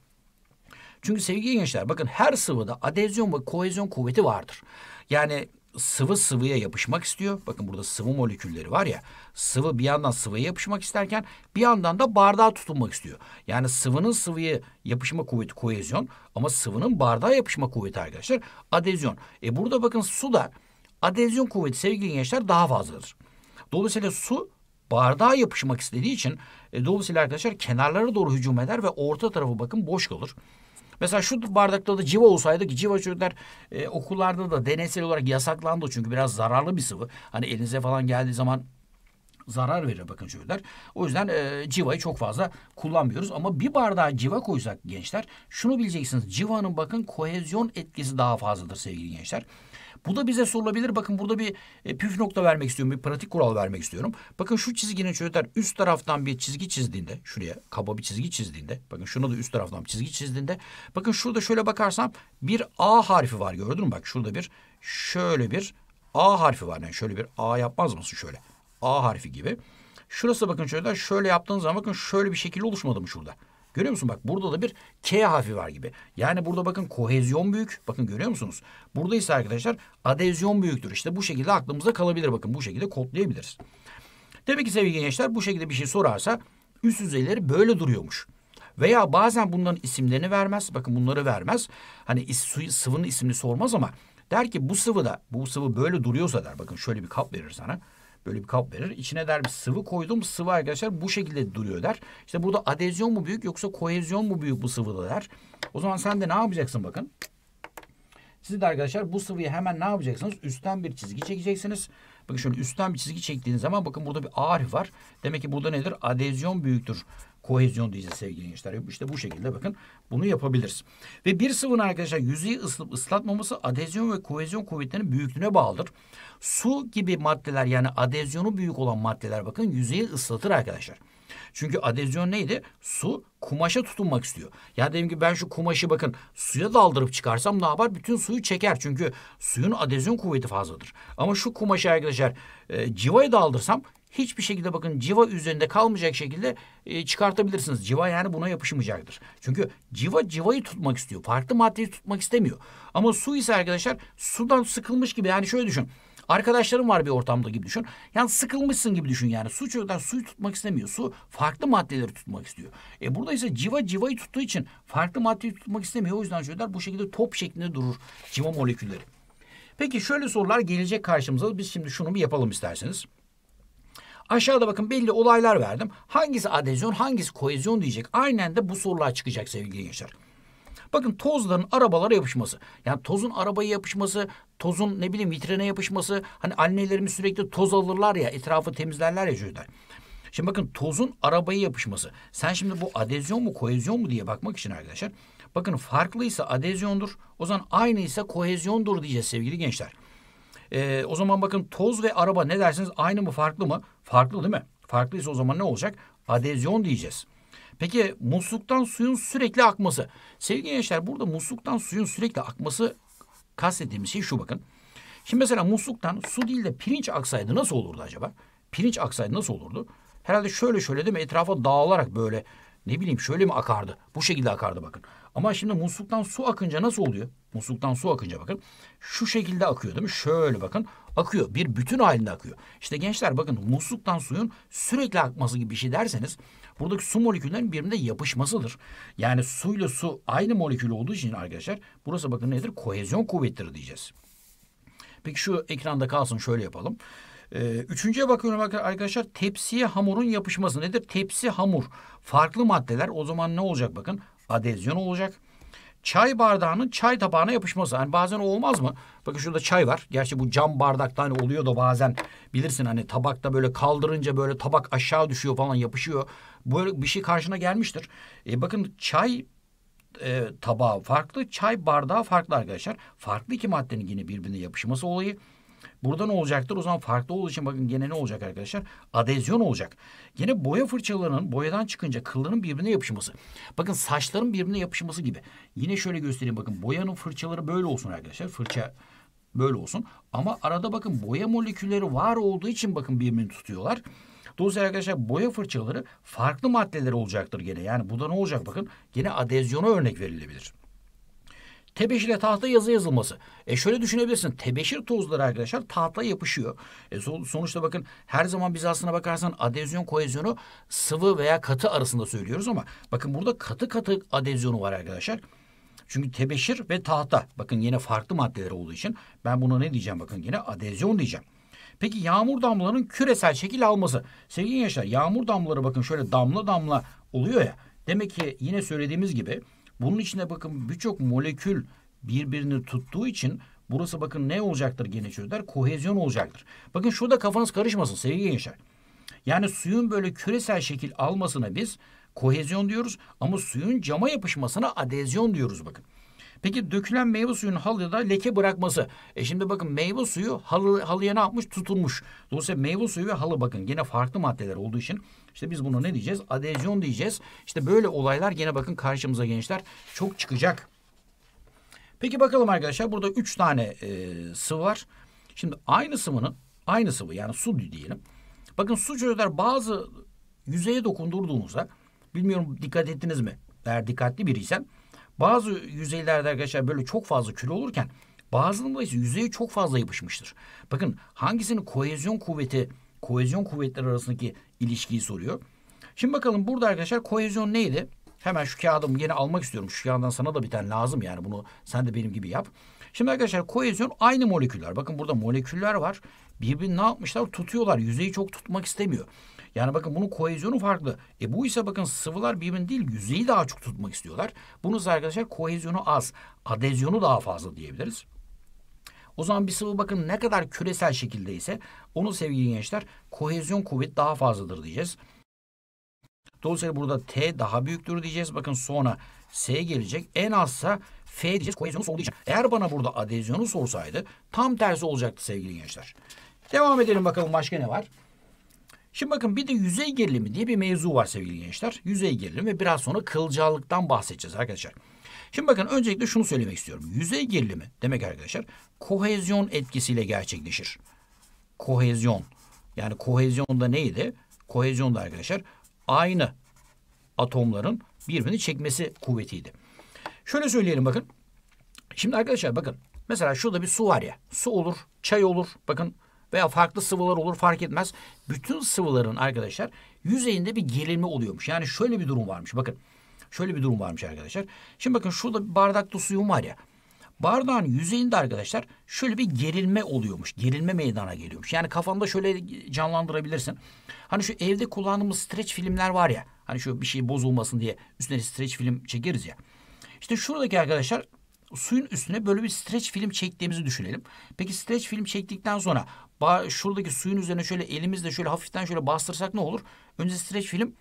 Çünkü sevgili gençler bakın her sıvıda adezyon ve kohezyon kuvveti vardır. Yani sıvı sıvıya yapışmak istiyor. Bakın burada sıvı molekülleri var ya. Sıvı bir yandan sıvıya yapışmak isterken bir yandan da bardağa tutunmak istiyor. Yani sıvının sıvıya yapışma kuvveti kohezyon ama sıvının bardağa yapışma kuvveti arkadaşlar adezyon. E burada bakın su da adezyon kuvveti sevgili gençler daha fazladır. Dolayısıyla su bardağa yapışmak istediği için e, dolayısıyla arkadaşlar kenarlara doğru hücum eder ve orta tarafı bakın boş kalır. Mesela şu bardakta da civa olsaydı ki civa çocuklar e, okullarda da deneysel olarak yasaklandı çünkü biraz zararlı bir sıvı. Hani elinize falan geldiği zaman zarar verir bakın çocuklar. O yüzden e, civayı çok fazla kullanmıyoruz. Ama bir bardağa civa koysak gençler şunu bileceksiniz. Civanın bakın kohezyon etkisi daha fazladır sevgili gençler. Bu da bize sorulabilir. Bakın burada bir e, püf nokta vermek istiyorum. Bir pratik kural vermek istiyorum. Bakın şu çizginin çocuklar üst taraftan bir çizgi çizdiğinde şuraya kaba bir çizgi çizdiğinde bakın şuna da üst taraftan bir çizgi çizdiğinde bakın şurada şöyle bakarsam bir A harfi var gördün mü? Bak şurada bir şöyle bir A harfi var. Yani şöyle bir A yapmaz mısın şöyle? A harfi gibi. Şurası bakın çocuklar şöyle yaptığınız zaman bakın şöyle bir şekil oluşmadı mı şurada? Görüyor musun bak burada da bir K harfi var gibi. Yani burada bakın kohezyon büyük. Bakın görüyor musunuz? Burada ise arkadaşlar adezyon büyüktür. İşte bu şekilde aklımızda kalabilir bakın. Bu şekilde kodlayabiliriz. Demek ki sevgili gençler bu şekilde bir şey sorarsa üst düzeyleri böyle duruyormuş. Veya bazen bunların isimlerini vermez. Bakın bunları vermez. Hani is, sıvının ismini sormaz ama der ki bu sıvı da bu sıvı böyle duruyorsa der. Bakın şöyle bir kap verir sana. Böyle bir kap verir. İçine der bir sıvı koydum. Sıvı arkadaşlar bu şekilde duruyor der. İşte burada adezyon mu büyük yoksa koezyon mu büyük bu sıvıda der. O zaman sen de ne yapacaksın bakın. Siz de arkadaşlar bu sıvıyı hemen ne yapacaksınız? Üstten bir çizgi çekeceksiniz. Bakın şöyle üstten bir çizgi çektiğiniz zaman bakın burada bir ağır var. Demek ki burada nedir? Adezyon büyüktür Kohezyon diyeceğiz sevgili gençler. İşte bu şekilde bakın bunu yapabiliriz. Ve bir sıvının arkadaşlar yüzeyi ısıtıp ıslatmaması adezyon ve kohezyon kuvvetlerinin büyüklüğüne bağlıdır. Su gibi maddeler yani adezyonu büyük olan maddeler bakın yüzeyi ıslatır arkadaşlar. Çünkü adezyon neydi? Su kumaşa tutunmak istiyor. Ya dedim ki ben şu kumaşı bakın suya daldırıp çıkarsam ne yapar? Bütün suyu çeker. Çünkü suyun adezyon kuvveti fazladır. Ama şu kumaşı arkadaşlar e, civaya daldırsam hiçbir şekilde bakın civa üzerinde kalmayacak şekilde e, çıkartabilirsiniz. Civa yani buna yapışmayacaktır. Çünkü civa civayı tutmak istiyor. Farklı maddeyi tutmak istemiyor. Ama su ise arkadaşlar sudan sıkılmış gibi yani şöyle düşün. Arkadaşlarım var bir ortamda gibi düşün. Yani sıkılmışsın gibi düşün yani. Su çocuklar suyu tutmak istemiyor. Su farklı maddeleri tutmak istiyor. E burada ise civa civayı tuttuğu için farklı maddeyi tutmak istemiyor. O yüzden çocuklar bu şekilde top şeklinde durur civa molekülleri. Peki şöyle sorular gelecek karşımıza. Biz şimdi şunu bir yapalım isterseniz. Aşağıda bakın belli olaylar verdim. Hangisi adezyon, hangisi koezyon diyecek. Aynen de bu sorular çıkacak sevgili gençler. Bakın tozların arabalara yapışması. Yani tozun arabaya yapışması, tozun ne bileyim vitrine yapışması. Hani annelerimiz sürekli toz alırlar ya, etrafı temizlerler ya çocuklar. Şimdi bakın tozun arabaya yapışması. Sen şimdi bu adezyon mu koezyon mu diye bakmak için arkadaşlar. Bakın farklıysa adezyondur. O zaman aynıysa kohezyondur diyeceğiz sevgili gençler. E, o zaman bakın toz ve araba ne dersiniz? Aynı mı farklı mı? Farklı değil mi? Farklıysa o zaman ne olacak? Adezyon diyeceğiz. Peki musluktan suyun sürekli akması. Sevgili gençler burada musluktan suyun sürekli akması kastettiğimiz şey şu bakın. Şimdi mesela musluktan su değil de pirinç aksaydı nasıl olurdu acaba? Pirinç aksaydı nasıl olurdu? Herhalde şöyle şöyle değil mi etrafa dağılarak böyle ne bileyim şöyle mi akardı? Bu şekilde akardı bakın. Ama şimdi musluktan su akınca nasıl oluyor? Musluktan su akınca bakın. Şu şekilde akıyor değil mi? Şöyle bakın. Akıyor. Bir bütün halinde akıyor. İşte gençler bakın musluktan suyun sürekli akması gibi bir şey derseniz buradaki su moleküllerinin birbirine yapışmasıdır. Yani suyla su aynı molekül olduğu için arkadaşlar burası bakın nedir? Kohezyon kuvvetleri diyeceğiz. Peki şu ekranda kalsın şöyle yapalım. Ee, üçüncüye bakıyorum arkadaşlar tepsiye hamurun yapışması nedir? Tepsi hamur. Farklı maddeler o zaman ne olacak bakın adezyon olacak. Çay bardağının çay tabağına yapışması. Hani bazen olmaz mı? Bakın şurada çay var. Gerçi bu cam bardakta hani oluyor da bazen bilirsin hani tabakta böyle kaldırınca böyle tabak aşağı düşüyor falan yapışıyor. Böyle bir şey karşına gelmiştir. E bakın çay e, tabağı farklı, çay bardağı farklı arkadaşlar. Farklı iki maddenin yine birbirine yapışması olayı. Burada ne olacaktır? O zaman farklı olduğu için bakın gene ne olacak arkadaşlar? Adezyon olacak. Gene boya fırçalarının boyadan çıkınca kılların birbirine yapışması. Bakın saçların birbirine yapışması gibi. Yine şöyle göstereyim bakın. Boyanın fırçaları böyle olsun arkadaşlar. Fırça böyle olsun. Ama arada bakın boya molekülleri var olduğu için bakın birbirini tutuyorlar. Dolayısıyla arkadaşlar boya fırçaları farklı maddeler olacaktır gene. Yani bu da ne olacak bakın? Gene adezyona örnek verilebilir tebeşirle tahta yazı yazılması. E şöyle düşünebilirsin. Tebeşir tozları arkadaşlar tahta yapışıyor. E sonuçta bakın her zaman biz aslına bakarsan adezyon koezyonu sıvı veya katı arasında söylüyoruz ama bakın burada katı katı adezyonu var arkadaşlar. Çünkü tebeşir ve tahta bakın yine farklı maddeler olduğu için ben buna ne diyeceğim bakın yine adezyon diyeceğim. Peki yağmur damlalarının küresel şekil alması. Sevgili gençler yağmur damlaları bakın şöyle damla damla oluyor ya. Demek ki yine söylediğimiz gibi bunun içine bakın birçok molekül birbirini tuttuğu için burası bakın ne olacaktır gene çözler? Kohezyon olacaktır. Bakın şurada kafanız karışmasın sevgili gençler. Yani suyun böyle küresel şekil almasına biz kohezyon diyoruz ama suyun cama yapışmasına adezyon diyoruz bakın. Peki dökülen meyve suyunun halıda leke bırakması. E şimdi bakın meyve suyu halı, halıya ne yapmış? Tutulmuş. Dolayısıyla meyve suyu ve halı bakın yine farklı maddeler olduğu için işte biz bunu ne diyeceğiz? Adezyon diyeceğiz. İşte böyle olaylar yine bakın karşımıza gençler çok çıkacak. Peki bakalım arkadaşlar burada üç tane e, sıvı var. Şimdi aynı sıvının aynı sıvı yani su diyelim. Bakın su çözler bazı yüzeye dokundurduğunuzda bilmiyorum dikkat ettiniz mi? Eğer dikkatli biriysen bazı yüzeylerde arkadaşlar böyle çok fazla kül olurken bazılarında ise yüzeyi çok fazla yapışmıştır. Bakın hangisinin kohezyon kuvveti, kohezyon kuvvetleri arasındaki ilişkiyi soruyor. Şimdi bakalım burada arkadaşlar kohezyon neydi? Hemen şu kağıdım yine almak istiyorum. Şu kağıdan sana da bir tane lazım yani bunu sen de benim gibi yap. Şimdi arkadaşlar kohezyon aynı moleküller. Bakın burada moleküller var. Birbirini ne yapmışlar? Tutuyorlar. Yüzeyi çok tutmak istemiyor. Yani bakın bunun kohezyonu farklı. E bu ise bakın sıvılar birbirini değil yüzeyi daha çok tutmak istiyorlar. Bunun ise arkadaşlar kohezyonu az. Adezyonu daha fazla diyebiliriz. O zaman bir sıvı bakın ne kadar küresel şekilde ise onun sevgili gençler kohezyon kuvvet daha fazladır diyeceğiz. Dolayısıyla burada T daha büyüktür diyeceğiz. Bakın sonra S gelecek. En azsa F diyeceğiz. Kohezyonu sollayacak. Eğer bana burada adezyonu sorsaydı tam tersi olacaktı sevgili gençler. Devam edelim bakalım başka ne var? Şimdi bakın bir de yüzey gerilimi diye bir mevzu var sevgili gençler. Yüzey gerilimi ve biraz sonra kılcallıktan bahsedeceğiz arkadaşlar. Şimdi bakın öncelikle şunu söylemek istiyorum. Yüzey gerilimi demek arkadaşlar kohezyon etkisiyle gerçekleşir. Kohezyon. Yani kohezyonda neydi? Kohezyonda arkadaşlar aynı atomların birbirini çekmesi kuvvetiydi. Şöyle söyleyelim bakın. Şimdi arkadaşlar bakın. Mesela şurada bir su var ya. Su olur, çay olur. Bakın veya farklı sıvılar olur fark etmez. Bütün sıvıların arkadaşlar yüzeyinde bir gerilme oluyormuş. Yani şöyle bir durum varmış. Bakın şöyle bir durum varmış arkadaşlar. Şimdi bakın şurada bir bardakta suyum var ya. Bardağın yüzeyinde arkadaşlar şöyle bir gerilme oluyormuş. Gerilme meydana geliyormuş. Yani kafanda şöyle canlandırabilirsin. Hani şu evde kullandığımız streç filmler var ya. Hani şu bir şey bozulmasın diye üstüne streç film çekeriz ya. İşte şuradaki arkadaşlar suyun üstüne böyle bir streç film çektiğimizi düşünelim. Peki streç film çektikten sonra şuradaki suyun üzerine şöyle elimizle şöyle hafiften şöyle bastırsak ne olur? Önce streç film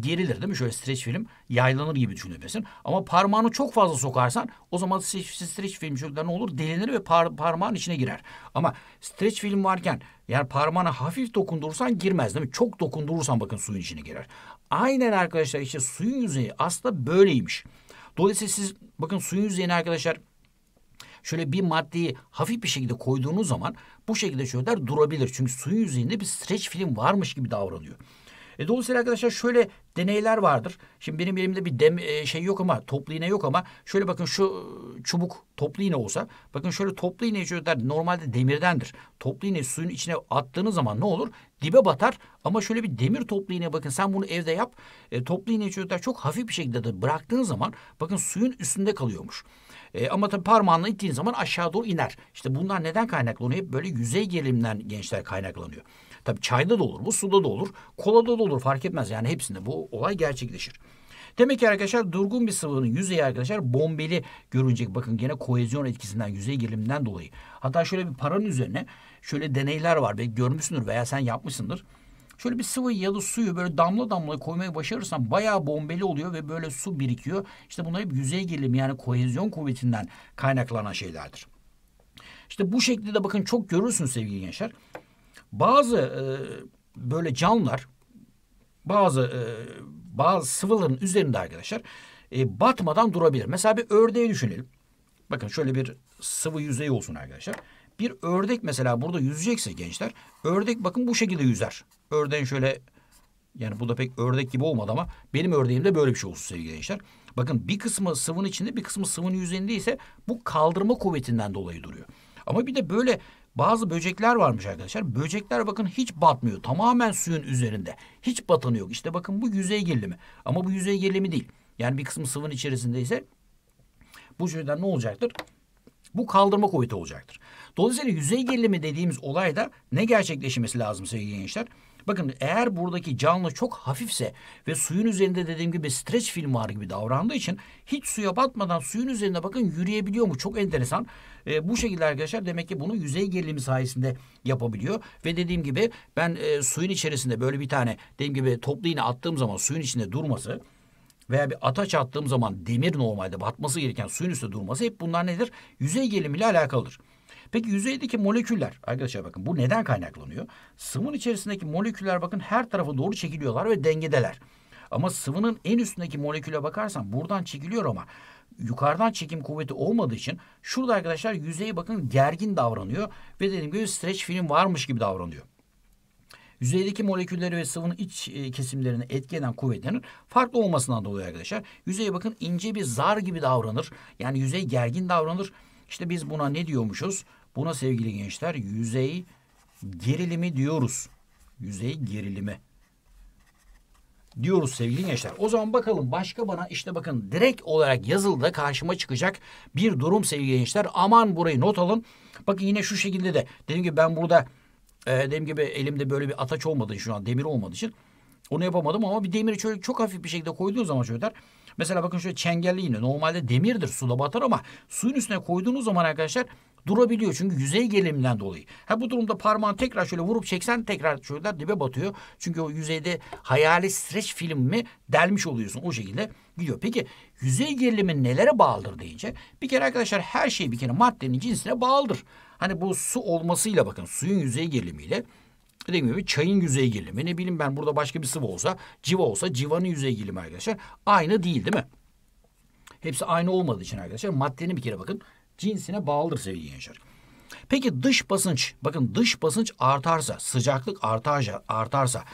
gerilir değil mi? Şöyle streç film yaylanır gibi düşünebilirsin. Ama parmağını çok fazla sokarsan o zaman streç film şöyle ne olur? Delinir ve par parmağın içine girer. Ama streç film varken yani parmağına hafif dokundurursan girmez değil mi? Çok dokundurursan bakın suyun içine girer. Aynen arkadaşlar işte suyun yüzeyi aslında böyleymiş. Dolayısıyla siz bakın suyun yüzeyine arkadaşlar şöyle bir maddeyi hafif bir şekilde koyduğunuz zaman bu şekilde şöyle durabilir. Çünkü suyun yüzeyinde bir streç film varmış gibi davranıyor. E, dolayısıyla arkadaşlar şöyle deneyler vardır. Şimdi benim elimde bir dem, e, şey yok ama toplu iğne yok ama şöyle bakın şu e, çubuk toplu iğne olsa bakın şöyle toplu iğneyi çocuklar normalde demirdendir. Toplu iğneyi suyun içine attığınız zaman ne olur? Dibe batar ama şöyle bir demir toplu iğne bakın sen bunu evde yap. E, toplu iğneyi çocuklar çok hafif bir şekilde de bıraktığın zaman bakın suyun üstünde kalıyormuş. E, ama tabii parmağını ittiğin zaman aşağı doğru iner. İşte bunlar neden kaynaklanıyor? Hep böyle yüzey gelimden gençler kaynaklanıyor. Tabii çayda da olur, bu suda da olur, kolada da olur fark etmez. Yani hepsinde bu olay gerçekleşir. Demek ki arkadaşlar durgun bir sıvının yüzeyi arkadaşlar bombeli görünecek. Bakın gene kohezyon etkisinden, yüzey geliminden dolayı. Hatta şöyle bir paranın üzerine şöyle deneyler var. Belki görmüşsündür veya sen yapmışsındır. Şöyle bir sıvı ya da suyu böyle damla damla koymayı başarırsan bayağı bombeli oluyor ve böyle su birikiyor. İşte bunlar hep yüzey gerilimi yani kohezyon kuvvetinden kaynaklanan şeylerdir. İşte bu şekilde de bakın çok görürsün sevgili gençler. Bazı e, böyle canlılar bazı e, bazı sıvıların üzerinde arkadaşlar e, batmadan durabilir. Mesela bir ördeği düşünelim. Bakın şöyle bir sıvı yüzey olsun arkadaşlar. Bir ördek mesela burada yüzecekse gençler ördek bakın bu şekilde yüzer. Ördeğin şöyle yani bu da pek ördek gibi olmadı ama benim ördeğimde böyle bir şey olsun sevgili gençler. Bakın bir kısmı sıvının içinde bir kısmı sıvının yüzeyinde ise bu kaldırma kuvvetinden dolayı duruyor. Ama bir de böyle bazı böcekler varmış arkadaşlar. Böcekler bakın hiç batmıyor. Tamamen suyun üzerinde. Hiç batanı yok. İşte bakın bu yüzey gerilimi. Ama bu yüzey gerilimi değil. Yani bir kısmı sıvının içerisinde ise bu şeyden ne olacaktır? Bu kaldırma kuvveti olacaktır. Dolayısıyla yüzey gerilimi dediğimiz olayda ne gerçekleşmesi lazım sevgili gençler? Bakın eğer buradaki canlı çok hafifse ve suyun üzerinde dediğim gibi streç film var gibi davrandığı için hiç suya batmadan suyun üzerinde bakın yürüyebiliyor mu? Çok enteresan. E, bu şekilde arkadaşlar demek ki bunu yüzey gerilimi sayesinde yapabiliyor. Ve dediğim gibi ben e, suyun içerisinde böyle bir tane dediğim gibi toplu iğne attığım zaman suyun içinde durması veya bir ataç attığım zaman demir normalde batması gereken suyun üstünde durması hep bunlar nedir? Yüzey gerilimiyle alakalıdır. Peki yüzeydeki moleküller arkadaşlar bakın bu neden kaynaklanıyor? Sıvının içerisindeki moleküller bakın her tarafa doğru çekiliyorlar ve dengedeler. Ama sıvının en üstündeki moleküle bakarsan buradan çekiliyor ama yukarıdan çekim kuvveti olmadığı için şurada arkadaşlar yüzeyi bakın gergin davranıyor ve dediğim gibi streç film varmış gibi davranıyor. Yüzeydeki molekülleri ve sıvının iç e, kesimlerini etkileyen kuvvetlerin farklı olmasından dolayı arkadaşlar yüzeye bakın ince bir zar gibi davranır. Yani yüzey gergin davranır. İşte biz buna ne diyormuşuz? Buna sevgili gençler yüzey gerilimi diyoruz. Yüzey gerilimi diyoruz sevgili gençler. O zaman bakalım başka bana işte bakın direkt olarak yazılıda karşıma çıkacak bir durum sevgili gençler. Aman burayı not alın. Bakın yine şu şekilde de dedim ki ben burada e, dediğim gibi elimde böyle bir ataç olmadığı şu an demir olmadığı için onu yapamadım ama bir demiri şöyle çok hafif bir şekilde koyduğunuz zaman çocuklar mesela bakın şöyle çengelli yine normalde demirdir suda batar ama suyun üstüne koyduğunuz zaman arkadaşlar durabiliyor. Çünkü yüzey geriliminden dolayı. Ha bu durumda parmağın tekrar şöyle vurup çeksen tekrar şöyle dibe batıyor. Çünkü o yüzeyde hayali streç filmi delmiş oluyorsun o şekilde gidiyor. Peki yüzey gerilimi nelere bağlıdır deyince bir kere arkadaşlar her şey bir kere maddenin cinsine bağlıdır. Hani bu su olmasıyla bakın suyun yüzey gerilimiyle dediğim gibi çayın yüzey gerilimi ne bileyim ben burada başka bir sıvı olsa civa olsa civanın yüzey gerilimi arkadaşlar aynı değil değil mi? Hepsi aynı olmadığı için arkadaşlar maddenin bir kere bakın cinsine bağlıdır sevgili gençler. Peki dış basınç, bakın dış basınç artarsa, sıcaklık artarsa, artarsa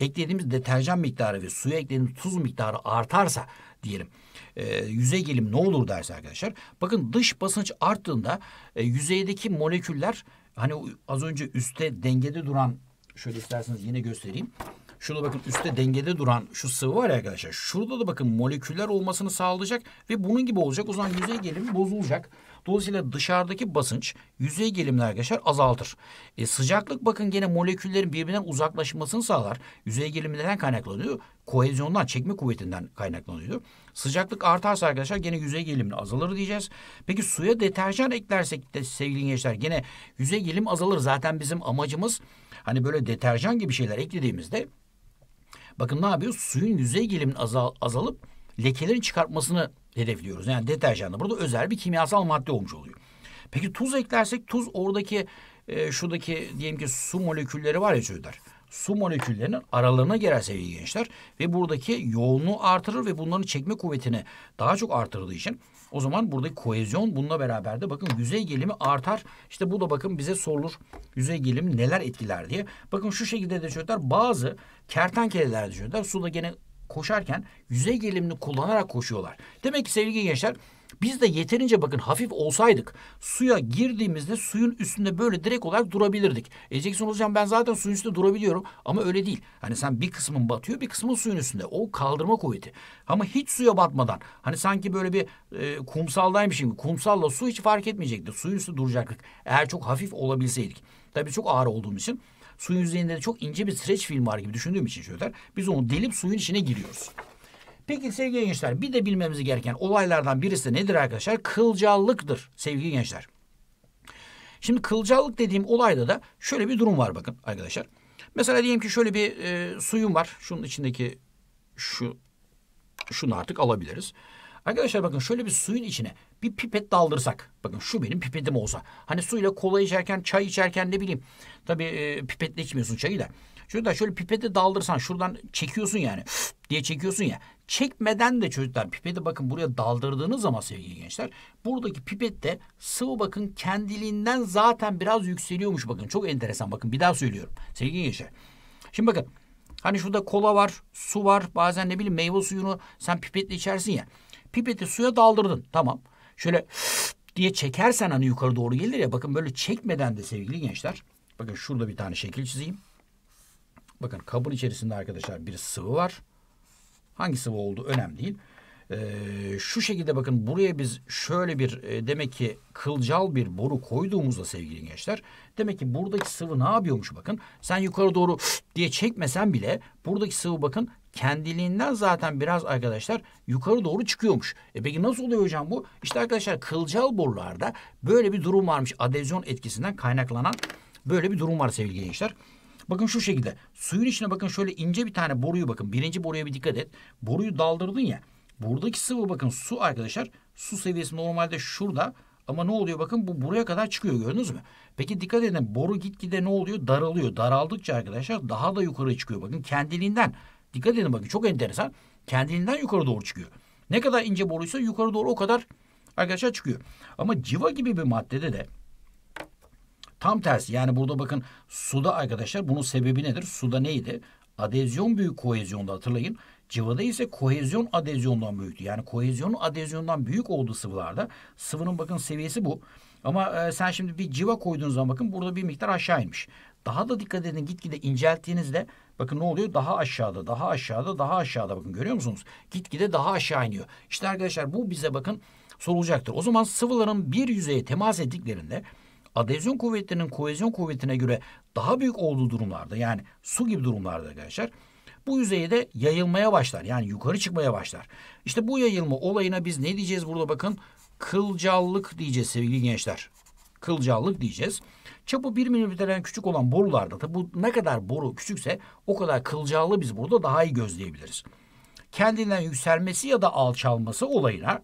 eklediğimiz deterjan miktarı ve suya eklediğimiz tuz miktarı artarsa diyelim. E, yüzey gelim ne olur derse arkadaşlar. Bakın dış basınç arttığında e, yüzeydeki moleküller hani az önce üstte dengede duran şöyle isterseniz yine göstereyim. Şurada bakın üstte dengede duran şu sıvı var ya arkadaşlar. Şurada da bakın moleküller olmasını sağlayacak ve bunun gibi olacak. O zaman yüzey gelimi bozulacak. Dolayısıyla dışarıdaki basınç yüzey gelimini arkadaşlar azaltır. E, sıcaklık bakın gene moleküllerin birbirinden uzaklaşmasını sağlar. Yüzey geliminden kaynaklanıyor. Koezyondan, çekme kuvvetinden kaynaklanıyor. Sıcaklık artarsa arkadaşlar gene yüzey gelimini azalır diyeceğiz. Peki suya deterjan eklersek de sevgili gençler gene yüzey gelim azalır. Zaten bizim amacımız hani böyle deterjan gibi şeyler eklediğimizde Bakın ne yapıyoruz? Suyun yüzey gelimin azal, azalıp lekelerin çıkartmasını hedefliyoruz. Yani deterjanla. burada özel bir kimyasal madde olmuş oluyor. Peki tuz eklersek tuz oradaki e, şuradaki diyelim ki su molekülleri var ya çocuklar su moleküllerinin aralarına girer sevgili gençler. Ve buradaki yoğunluğu artırır ve bunların çekme kuvvetini daha çok artırdığı için o zaman buradaki kohezyon bununla beraber de bakın yüzey gelimi artar. İşte bu da bakın bize sorulur. Yüzey gelimi neler etkiler diye. Bakın şu şekilde de çocuklar bazı kertenkeleler de çocuklar suda gene koşarken yüzey gelimini kullanarak koşuyorlar. Demek ki sevgili gençler biz de yeterince bakın hafif olsaydık suya girdiğimizde suyun üstünde böyle direkt olarak durabilirdik. E hocam ben zaten suyun üstünde durabiliyorum ama öyle değil. Hani sen bir kısmın batıyor bir kısmın suyun üstünde. O kaldırma kuvveti. Ama hiç suya batmadan hani sanki böyle bir e, kumsaldaymış gibi kumsalla su hiç fark etmeyecekti. Suyun üstünde duracaktık. Eğer çok hafif olabilseydik. Tabii çok ağır olduğumuz için suyun yüzeyinde de çok ince bir streç film var gibi düşündüğüm için şöyle biz onu delip suyun içine giriyoruz. Peki sevgili gençler bir de bilmemiz gereken olaylardan birisi nedir arkadaşlar? Kılcallıktır sevgili gençler. Şimdi kılcallık dediğim olayda da şöyle bir durum var bakın arkadaşlar. Mesela diyelim ki şöyle bir e, suyum var. Şunun içindeki şu şunu artık alabiliriz. Arkadaşlar bakın şöyle bir suyun içine bir pipet daldırsak. Bakın şu benim pipetim olsa. Hani suyla kola içerken, çay içerken ne bileyim. Tabii e, pipetle içmiyorsun çayı da. Şurada şöyle pipeti daldırsan şuradan çekiyorsun yani. diye çekiyorsun ya çekmeden de çocuklar pipeti bakın buraya daldırdığınız zaman sevgili gençler buradaki pipette sıvı bakın kendiliğinden zaten biraz yükseliyormuş bakın. Çok enteresan bakın bir daha söylüyorum sevgili gençler. Şimdi bakın hani şurada kola var, su var bazen ne bileyim meyve suyunu sen pipetle içersin ya. Pipeti suya daldırdın tamam. Şöyle diye çekersen hani yukarı doğru gelir ya bakın böyle çekmeden de sevgili gençler. Bakın şurada bir tane şekil çizeyim. Bakın kabın içerisinde arkadaşlar bir sıvı var. Hangisi bu oldu önemli değil. Ee, şu şekilde bakın buraya biz şöyle bir e, demek ki kılcal bir boru koyduğumuzda sevgili gençler demek ki buradaki sıvı ne yapıyormuş bakın sen yukarı doğru diye çekmesen bile buradaki sıvı bakın kendiliğinden zaten biraz arkadaşlar yukarı doğru çıkıyormuş. E peki nasıl oluyor hocam bu? İşte arkadaşlar kılcal borularda böyle bir durum varmış adezyon etkisinden kaynaklanan böyle bir durum var sevgili gençler. Bakın şu şekilde suyun içine bakın şöyle ince bir tane boruyu bakın. Birinci boruya bir dikkat et. Boruyu daldırdın ya. Buradaki sıvı bakın su arkadaşlar su seviyesi normalde şurada ama ne oluyor bakın bu buraya kadar çıkıyor gördünüz mü? Peki dikkat edin boru gitgide ne oluyor? Daralıyor. Daraldıkça arkadaşlar daha da yukarı çıkıyor. Bakın kendiliğinden dikkat edin bakın çok enteresan. Kendiliğinden yukarı doğru çıkıyor. Ne kadar ince boruysa yukarı doğru o kadar arkadaşlar çıkıyor. Ama civa gibi bir maddede de Tam tersi yani burada bakın suda arkadaşlar bunun sebebi nedir? Suda neydi? Adezyon büyük kohezyonda hatırlayın. Cıvada ise kohezyon adezyondan büyüktü. Yani kohezyonun adezyondan büyük olduğu sıvılarda sıvının bakın seviyesi bu. Ama e, sen şimdi bir civa koyduğun zaman bakın burada bir miktar aşağı inmiş. Daha da dikkat edin gitgide incelttiğinizde bakın ne oluyor? Daha aşağıda, daha aşağıda, daha aşağıda bakın görüyor musunuz? Gitgide daha aşağı iniyor. İşte arkadaşlar bu bize bakın sorulacaktır. O zaman sıvıların bir yüzeye temas ettiklerinde adezyon kuvvetlerinin kohezyon kuvvetine göre daha büyük olduğu durumlarda yani su gibi durumlarda arkadaşlar bu yüzeye de yayılmaya başlar. Yani yukarı çıkmaya başlar. İşte bu yayılma olayına biz ne diyeceğiz burada bakın? Kılcallık diyeceğiz sevgili gençler. Kılcallık diyeceğiz. Çapı 1 milimetreden küçük olan borularda da bu ne kadar boru küçükse o kadar kılcallı biz burada daha iyi gözleyebiliriz. Kendinden yükselmesi ya da alçalması olayına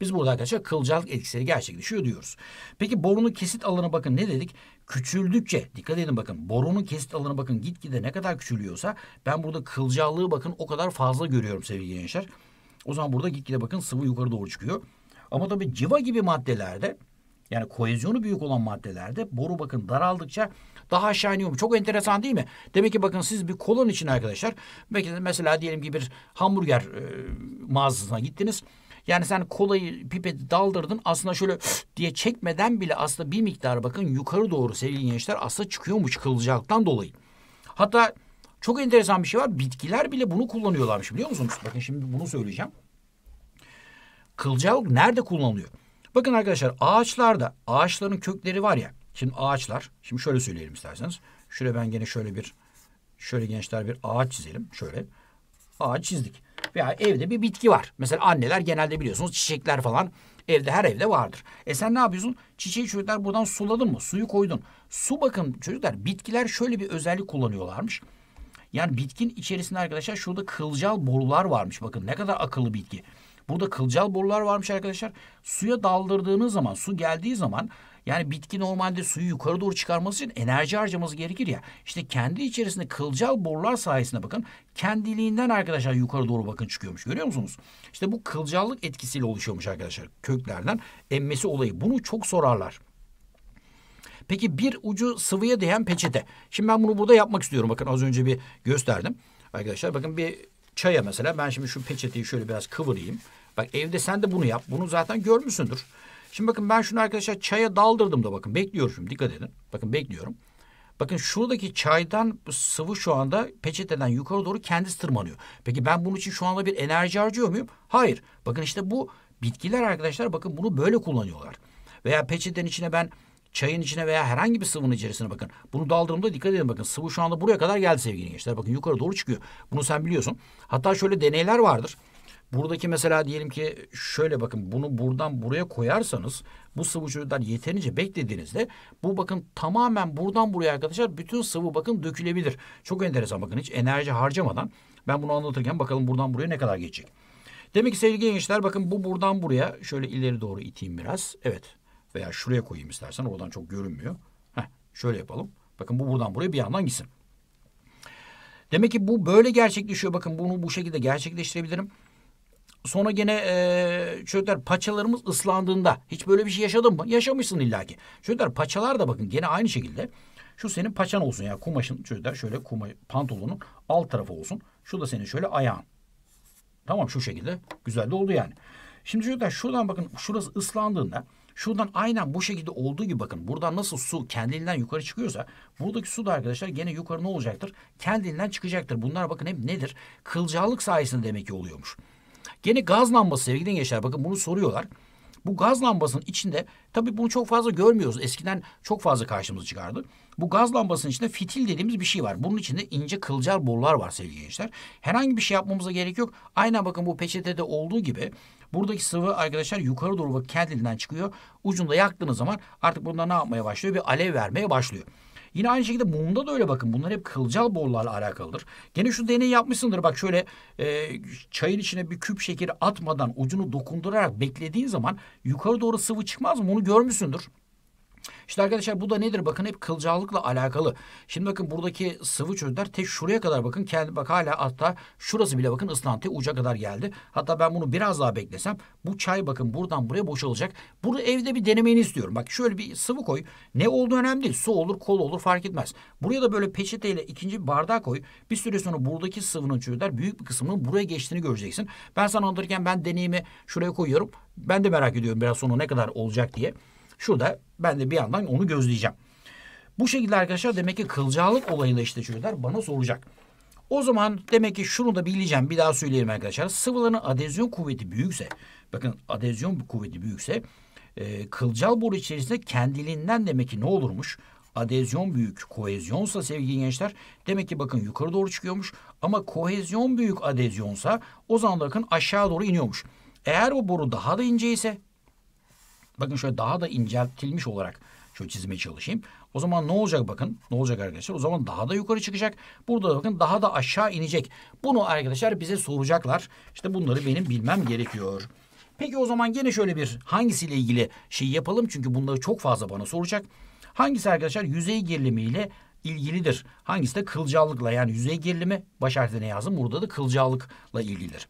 biz burada arkadaşlar kılcallık etkisi gerçekleşiyor diyoruz. Peki borunun kesit alanı bakın ne dedik? Küçüldükçe dikkat edin bakın borunun kesit alanı bakın gitgide ne kadar küçülüyorsa ben burada kılcallığı bakın o kadar fazla görüyorum sevgili gençler. O zaman burada gitgide bakın sıvı yukarı doğru çıkıyor. Ama tabii civa gibi maddelerde yani koezyonu büyük olan maddelerde boru bakın daraldıkça daha aşağı iniyor. Çok enteresan değil mi? Demek ki bakın siz bir kolon için arkadaşlar belki de mesela diyelim ki bir hamburger e, mağazasına gittiniz. Yani sen kolayı pipeti daldırdın aslında şöyle diye çekmeden bile aslında bir miktar bakın yukarı doğru sevgili gençler aslında çıkıyormuş kılcaldan dolayı. Hatta çok enteresan bir şey var. Bitkiler bile bunu kullanıyorlarmış biliyor musunuz? Bakın şimdi bunu söyleyeceğim. Kılcalık nerede kullanılıyor? Bakın arkadaşlar ağaçlarda ağaçların kökleri var ya. Şimdi ağaçlar. Şimdi şöyle söyleyelim isterseniz. Şuraya ben gene şöyle bir şöyle gençler bir ağaç çizelim. Şöyle ağaç çizdik. Veya evde bir bitki var. Mesela anneler genelde biliyorsunuz çiçekler falan evde her evde vardır. E sen ne yapıyorsun? Çiçeği çocuklar buradan suladın mı? Suyu koydun. Su bakın çocuklar bitkiler şöyle bir özellik kullanıyorlarmış. Yani bitkin içerisinde arkadaşlar şurada kılcal borular varmış. Bakın ne kadar akıllı bitki. Burada kılcal borular varmış arkadaşlar. Suya daldırdığınız zaman, su geldiği zaman yani bitki normalde suyu yukarı doğru çıkarması için enerji harcaması gerekir ya. İşte kendi içerisinde kılcal borular sayesinde bakın kendiliğinden arkadaşlar yukarı doğru bakın çıkıyormuş. Görüyor musunuz? İşte bu kılcallık etkisiyle oluşuyormuş arkadaşlar köklerden emmesi olayı. Bunu çok sorarlar. Peki bir ucu sıvıya değen peçete. Şimdi ben bunu burada yapmak istiyorum. Bakın az önce bir gösterdim. Arkadaşlar bakın bir çaya mesela ben şimdi şu peçeteyi şöyle biraz kıvırayım. Bak evde sen de bunu yap. Bunu zaten görmüşsündür. Şimdi bakın ben şunu arkadaşlar çaya daldırdım da bakın bekliyorum şimdi dikkat edin. Bakın bekliyorum. Bakın şuradaki çaydan sıvı şu anda peçeteden yukarı doğru kendisi tırmanıyor. Peki ben bunun için şu anda bir enerji harcıyor muyum? Hayır. Bakın işte bu bitkiler arkadaşlar bakın bunu böyle kullanıyorlar. Veya peçeteden içine ben çayın içine veya herhangi bir sıvının içerisine bakın. Bunu daldırımda dikkat edin bakın. Sıvı şu anda buraya kadar geldi sevgili gençler. Bakın yukarı doğru çıkıyor. Bunu sen biliyorsun. Hatta şöyle deneyler vardır. Buradaki mesela diyelim ki şöyle bakın bunu buradan buraya koyarsanız bu sıvıcıdan yeterince beklediğinizde bu bakın tamamen buradan buraya arkadaşlar bütün sıvı bakın dökülebilir. Çok enteresan bakın hiç enerji harcamadan ben bunu anlatırken bakalım buradan buraya ne kadar geçecek. Demek ki sevgili gençler bakın bu buradan buraya şöyle ileri doğru iteyim biraz. Evet veya şuraya koyayım istersen oradan çok görünmüyor. Heh, şöyle yapalım. Bakın bu buradan buraya bir yandan gitsin. Demek ki bu böyle gerçekleşiyor. Bakın bunu bu şekilde gerçekleştirebilirim. Sonra gene e, der paçalarımız ıslandığında hiç böyle bir şey yaşadın mı? Yaşamışsın illaki. Şöyle der paçalar da bakın gene aynı şekilde. Şu senin paçan olsun ya yani kumaşın çocuklar şöyle kuma, pantolonun alt tarafı olsun. Şu da senin şöyle ayağın. Tamam şu şekilde güzel de oldu yani. Şimdi şöyle der şuradan bakın şurası ıslandığında şuradan aynen bu şekilde olduğu gibi bakın buradan nasıl su kendiliğinden yukarı çıkıyorsa buradaki su da arkadaşlar gene yukarı ne olacaktır? Kendiliğinden çıkacaktır. Bunlar bakın hep nedir? Kılcallık sayesinde demek ki oluyormuş. Gene gaz lambası sevgili gençler bakın bunu soruyorlar. Bu gaz lambasının içinde tabii bunu çok fazla görmüyoruz. Eskiden çok fazla karşımıza çıkardı. Bu gaz lambasının içinde fitil dediğimiz bir şey var. Bunun içinde ince kılcal borular var sevgili gençler. Herhangi bir şey yapmamıza gerek yok. Aynen bakın bu peçetede olduğu gibi buradaki sıvı arkadaşlar yukarı doğru bak kendinden çıkıyor. Ucunda yaktığınız zaman artık bunda ne yapmaya başlıyor? Bir alev vermeye başlıyor. Yine aynı şekilde mumda da öyle bakın. Bunlar hep kılcal bollarla alakalıdır. Gene şu deneyi yapmışsındır. Bak şöyle e, çayın içine bir küp şekeri atmadan ucunu dokundurarak beklediğin zaman yukarı doğru sıvı çıkmaz mı? Onu görmüşsündür. İşte arkadaşlar bu da nedir? Bakın hep kılcallıkla alakalı. Şimdi bakın buradaki sıvı çözüler te şuraya kadar bakın. Kendi, bak hala hatta şurası bile bakın ıslantıya uca kadar geldi. Hatta ben bunu biraz daha beklesem bu çay bakın buradan buraya boşalacak. Bunu evde bir denemeni istiyorum. Bak şöyle bir sıvı koy. Ne olduğu önemli değil. Su olur, kol olur fark etmez. Buraya da böyle peçeteyle ikinci bir bardağı koy. Bir süre sonra buradaki sıvının çözüler büyük bir kısmının buraya geçtiğini göreceksin. Ben sana anlatırken ben deneyimi şuraya koyuyorum. Ben de merak ediyorum biraz sonra ne kadar olacak diye. Şurada ben de bir yandan onu gözleyeceğim. Bu şekilde arkadaşlar demek ki kılcalık olayında işte çocuklar bana soracak. O zaman demek ki şunu da bileceğim. Bir daha söyleyeyim arkadaşlar. Sıvıların adezyon kuvveti büyükse, bakın adezyon kuvveti büyükse e, kılcal boru içerisinde kendiliğinden demek ki ne olurmuş? Adezyon büyük, kohezyonsa sevgili gençler demek ki bakın yukarı doğru çıkıyormuş. Ama kohezyon büyük adezyonsa o zaman bakın aşağı doğru iniyormuş. Eğer bu boru daha da ince ise Bakın şöyle daha da inceltilmiş olarak şöyle çizmeye çalışayım. O zaman ne olacak bakın? Ne olacak arkadaşlar? O zaman daha da yukarı çıkacak. Burada da bakın daha da aşağı inecek. Bunu arkadaşlar bize soracaklar. İşte bunları benim bilmem gerekiyor. Peki o zaman gene şöyle bir hangisiyle ilgili şey yapalım. Çünkü bunları çok fazla bana soracak. Hangisi arkadaşlar yüzey gerilimi ile ilgilidir? Hangisi de kılcallıkla yani yüzey gerilimi baş harfine yazdım. Burada da kılcallıkla ilgilidir.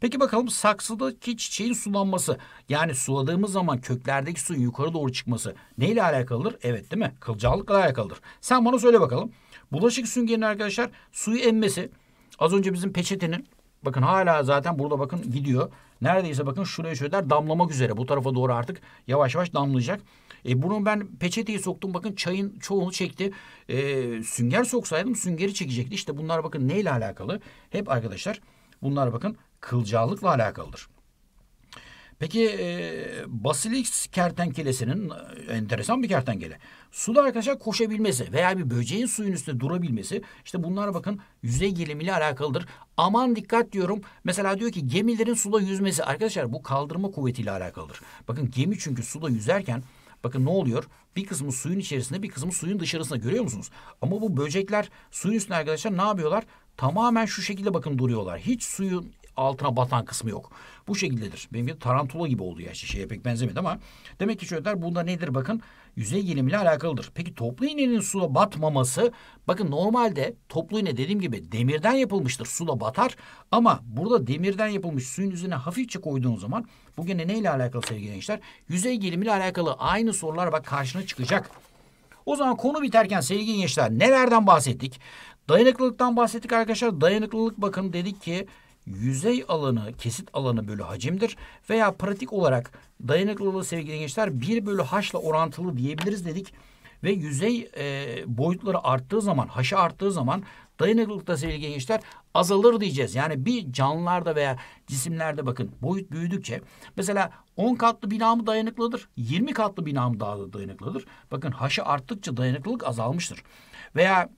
Peki bakalım saksıdaki çiçeğin sulanması. Yani suladığımız zaman köklerdeki suyun yukarı doğru çıkması neyle alakalıdır? Evet değil mi? Kılcallıkla alakalıdır. Sen bana söyle bakalım. Bulaşık süngerinin arkadaşlar suyu emmesi. Az önce bizim peçetenin bakın hala zaten burada bakın gidiyor. Neredeyse bakın şuraya şöyle damlamak üzere. Bu tarafa doğru artık yavaş yavaş damlayacak. E bunu ben peçeteyi soktum bakın çayın çoğunu çekti. E, sünger soksaydım süngeri çekecekti. İşte bunlar bakın neyle alakalı? Hep arkadaşlar bunlar bakın kılcallıkla alakalıdır. Peki e, Basilisk kertenkelesinin e, enteresan bir kertenkele. Suda arkadaşlar koşabilmesi veya bir böceğin suyun üstünde durabilmesi işte bunlar bakın yüzey gelimiyle alakalıdır. Aman dikkat diyorum. Mesela diyor ki gemilerin suda yüzmesi arkadaşlar bu kaldırma kuvvetiyle alakalıdır. Bakın gemi çünkü suda yüzerken Bakın ne oluyor? Bir kısmı suyun içerisinde bir kısmı suyun dışarısında görüyor musunuz? Ama bu böcekler suyun üstünde arkadaşlar ne yapıyorlar? Tamamen şu şekilde bakın duruyorlar. Hiç suyun altına batan kısmı yok. Bu şekildedir. benim gibi tarantula gibi oldu ya şeye pek benzemedi ama demek ki çocuklar bunda nedir bakın yüzey gerilimiyle alakalıdır. Peki toplu iğnenin suda batmaması bakın normalde toplu iğne dediğim gibi demirden yapılmıştır. Suda batar ama burada demirden yapılmış suyun üzerine hafifçe koyduğunuz zaman bu gene neyle alakalı sevgili gençler? Yüzey gerilimiyle alakalı aynı sorular bak karşına çıkacak. O zaman konu biterken sevgili gençler nelerden bahsettik? Dayanıklılıktan bahsettik arkadaşlar. Dayanıklılık bakın dedik ki yüzey alanı, kesit alanı bölü hacimdir. Veya pratik olarak dayanıklılığı sevgili gençler 1 bölü haşla orantılı diyebiliriz dedik. Ve yüzey e, boyutları arttığı zaman, haşı arttığı zaman dayanıklılıkta sevgili gençler azalır diyeceğiz. Yani bir canlılarda veya cisimlerde bakın boyut büyüdükçe mesela 10 katlı bina mı dayanıklıdır? 20 katlı bina mı daha da dayanıklıdır? Bakın haşı arttıkça dayanıklılık azalmıştır. Veya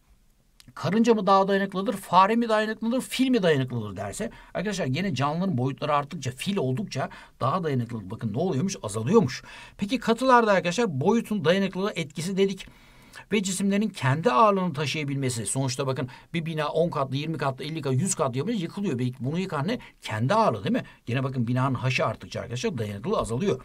karınca mı daha dayanıklıdır, fare mi dayanıklıdır, fil mi dayanıklıdır derse arkadaşlar gene canlıların boyutları arttıkça, fil oldukça daha dayanıklı. Bakın ne oluyormuş? Azalıyormuş. Peki katılarda arkadaşlar boyutun dayanıklılığı etkisi dedik ve cisimlerin kendi ağırlığını taşıyabilmesi. Sonuçta bakın bir bina 10 katlı, 20 katlı, 50 katlı, 100 katlı yapınca yıkılıyor. Bunu yıkan ne? Kendi ağırlığı değil mi? Yine bakın binanın haşı arttıkça arkadaşlar dayanıklılığı azalıyor.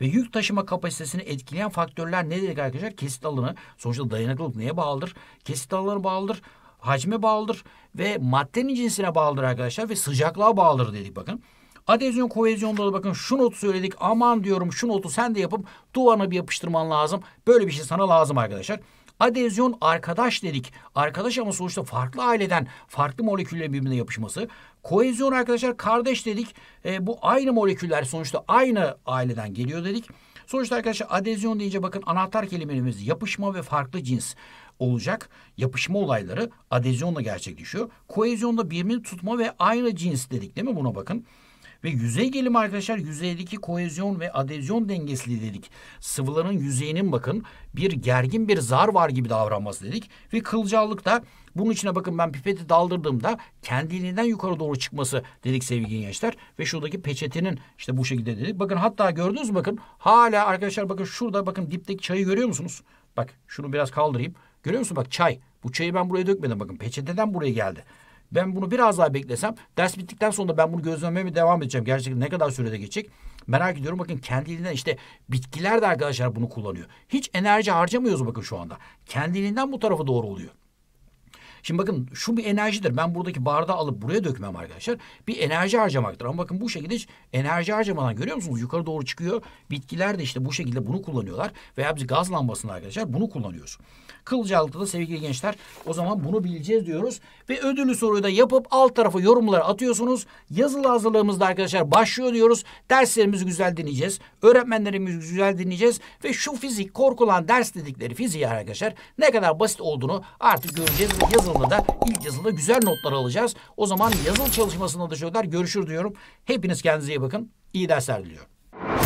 Ve yük taşıma kapasitesini etkileyen faktörler ne dedik arkadaşlar? Kesit alanı. Sonuçta dayanıklılık neye bağlıdır? Kesit alanı bağlıdır. Hacme bağlıdır ve maddenin cinsine bağlıdır arkadaşlar ve sıcaklığa bağlıdır dedik bakın. Adezyon kohezyonda da bakın şu notu söyledik. Aman diyorum şu notu sen de yapıp duvarına bir yapıştırman lazım. Böyle bir şey sana lazım arkadaşlar. Adezyon arkadaş dedik. Arkadaş ama sonuçta farklı aileden farklı molekülle birbirine yapışması. Koezyon arkadaşlar kardeş dedik. E, bu aynı moleküller sonuçta aynı aileden geliyor dedik. Sonuçta arkadaşlar adezyon deyince bakın anahtar kelimemiz yapışma ve farklı cins olacak. Yapışma olayları adezyonla gerçekleşiyor. Koezyonda birbirini tutma ve aynı cins dedik değil mi buna bakın. Ve yüzey gelim arkadaşlar yüzeydeki kohezyon ve adezyon dengesini dedik. Sıvıların yüzeyinin bakın bir gergin bir zar var gibi davranması dedik. Ve kılcallık da bunun içine bakın ben pipeti daldırdığımda kendiliğinden yukarı doğru çıkması dedik sevgili gençler. Ve şuradaki peçetenin işte bu şekilde dedik. Bakın hatta gördünüz mü bakın hala arkadaşlar bakın şurada bakın dipteki çayı görüyor musunuz? Bak şunu biraz kaldırayım. Görüyor musun bak çay. Bu çayı ben buraya dökmedim bakın peçeteden buraya geldi. Ben bunu biraz daha beklesem ders bittikten sonra ben bunu gözlemlemeye devam edeceğim. Gerçekten ne kadar sürede geçecek? Merak ediyorum bakın kendiliğinden işte bitkiler de arkadaşlar bunu kullanıyor. Hiç enerji harcamıyoruz bakın şu anda. Kendiliğinden bu tarafa doğru oluyor. Şimdi bakın şu bir enerjidir. Ben buradaki bardağı alıp buraya dökmem arkadaşlar. Bir enerji harcamaktır. Ama bakın bu şekilde hiç enerji harcamadan görüyor musunuz? Yukarı doğru çıkıyor. Bitkiler de işte bu şekilde bunu kullanıyorlar. Veya biz gaz lambasında arkadaşlar bunu kullanıyoruz. Kılcaltı'da sevgili gençler. O zaman bunu bileceğiz diyoruz. Ve ödüllü soruyu da yapıp alt tarafa yorumlara atıyorsunuz. Yazılı hazırlığımızda arkadaşlar başlıyor diyoruz. Derslerimizi güzel dinleyeceğiz. Öğretmenlerimizi güzel dinleyeceğiz. Ve şu fizik korkulan ders dedikleri fiziği arkadaşlar ne kadar basit olduğunu artık göreceğiz. Ve yazılıda da ilk yazılıda güzel notlar alacağız. O zaman yazılı çalışmasında da şöyler görüşür diyorum. Hepiniz kendinize iyi bakın. İyi dersler diliyorum.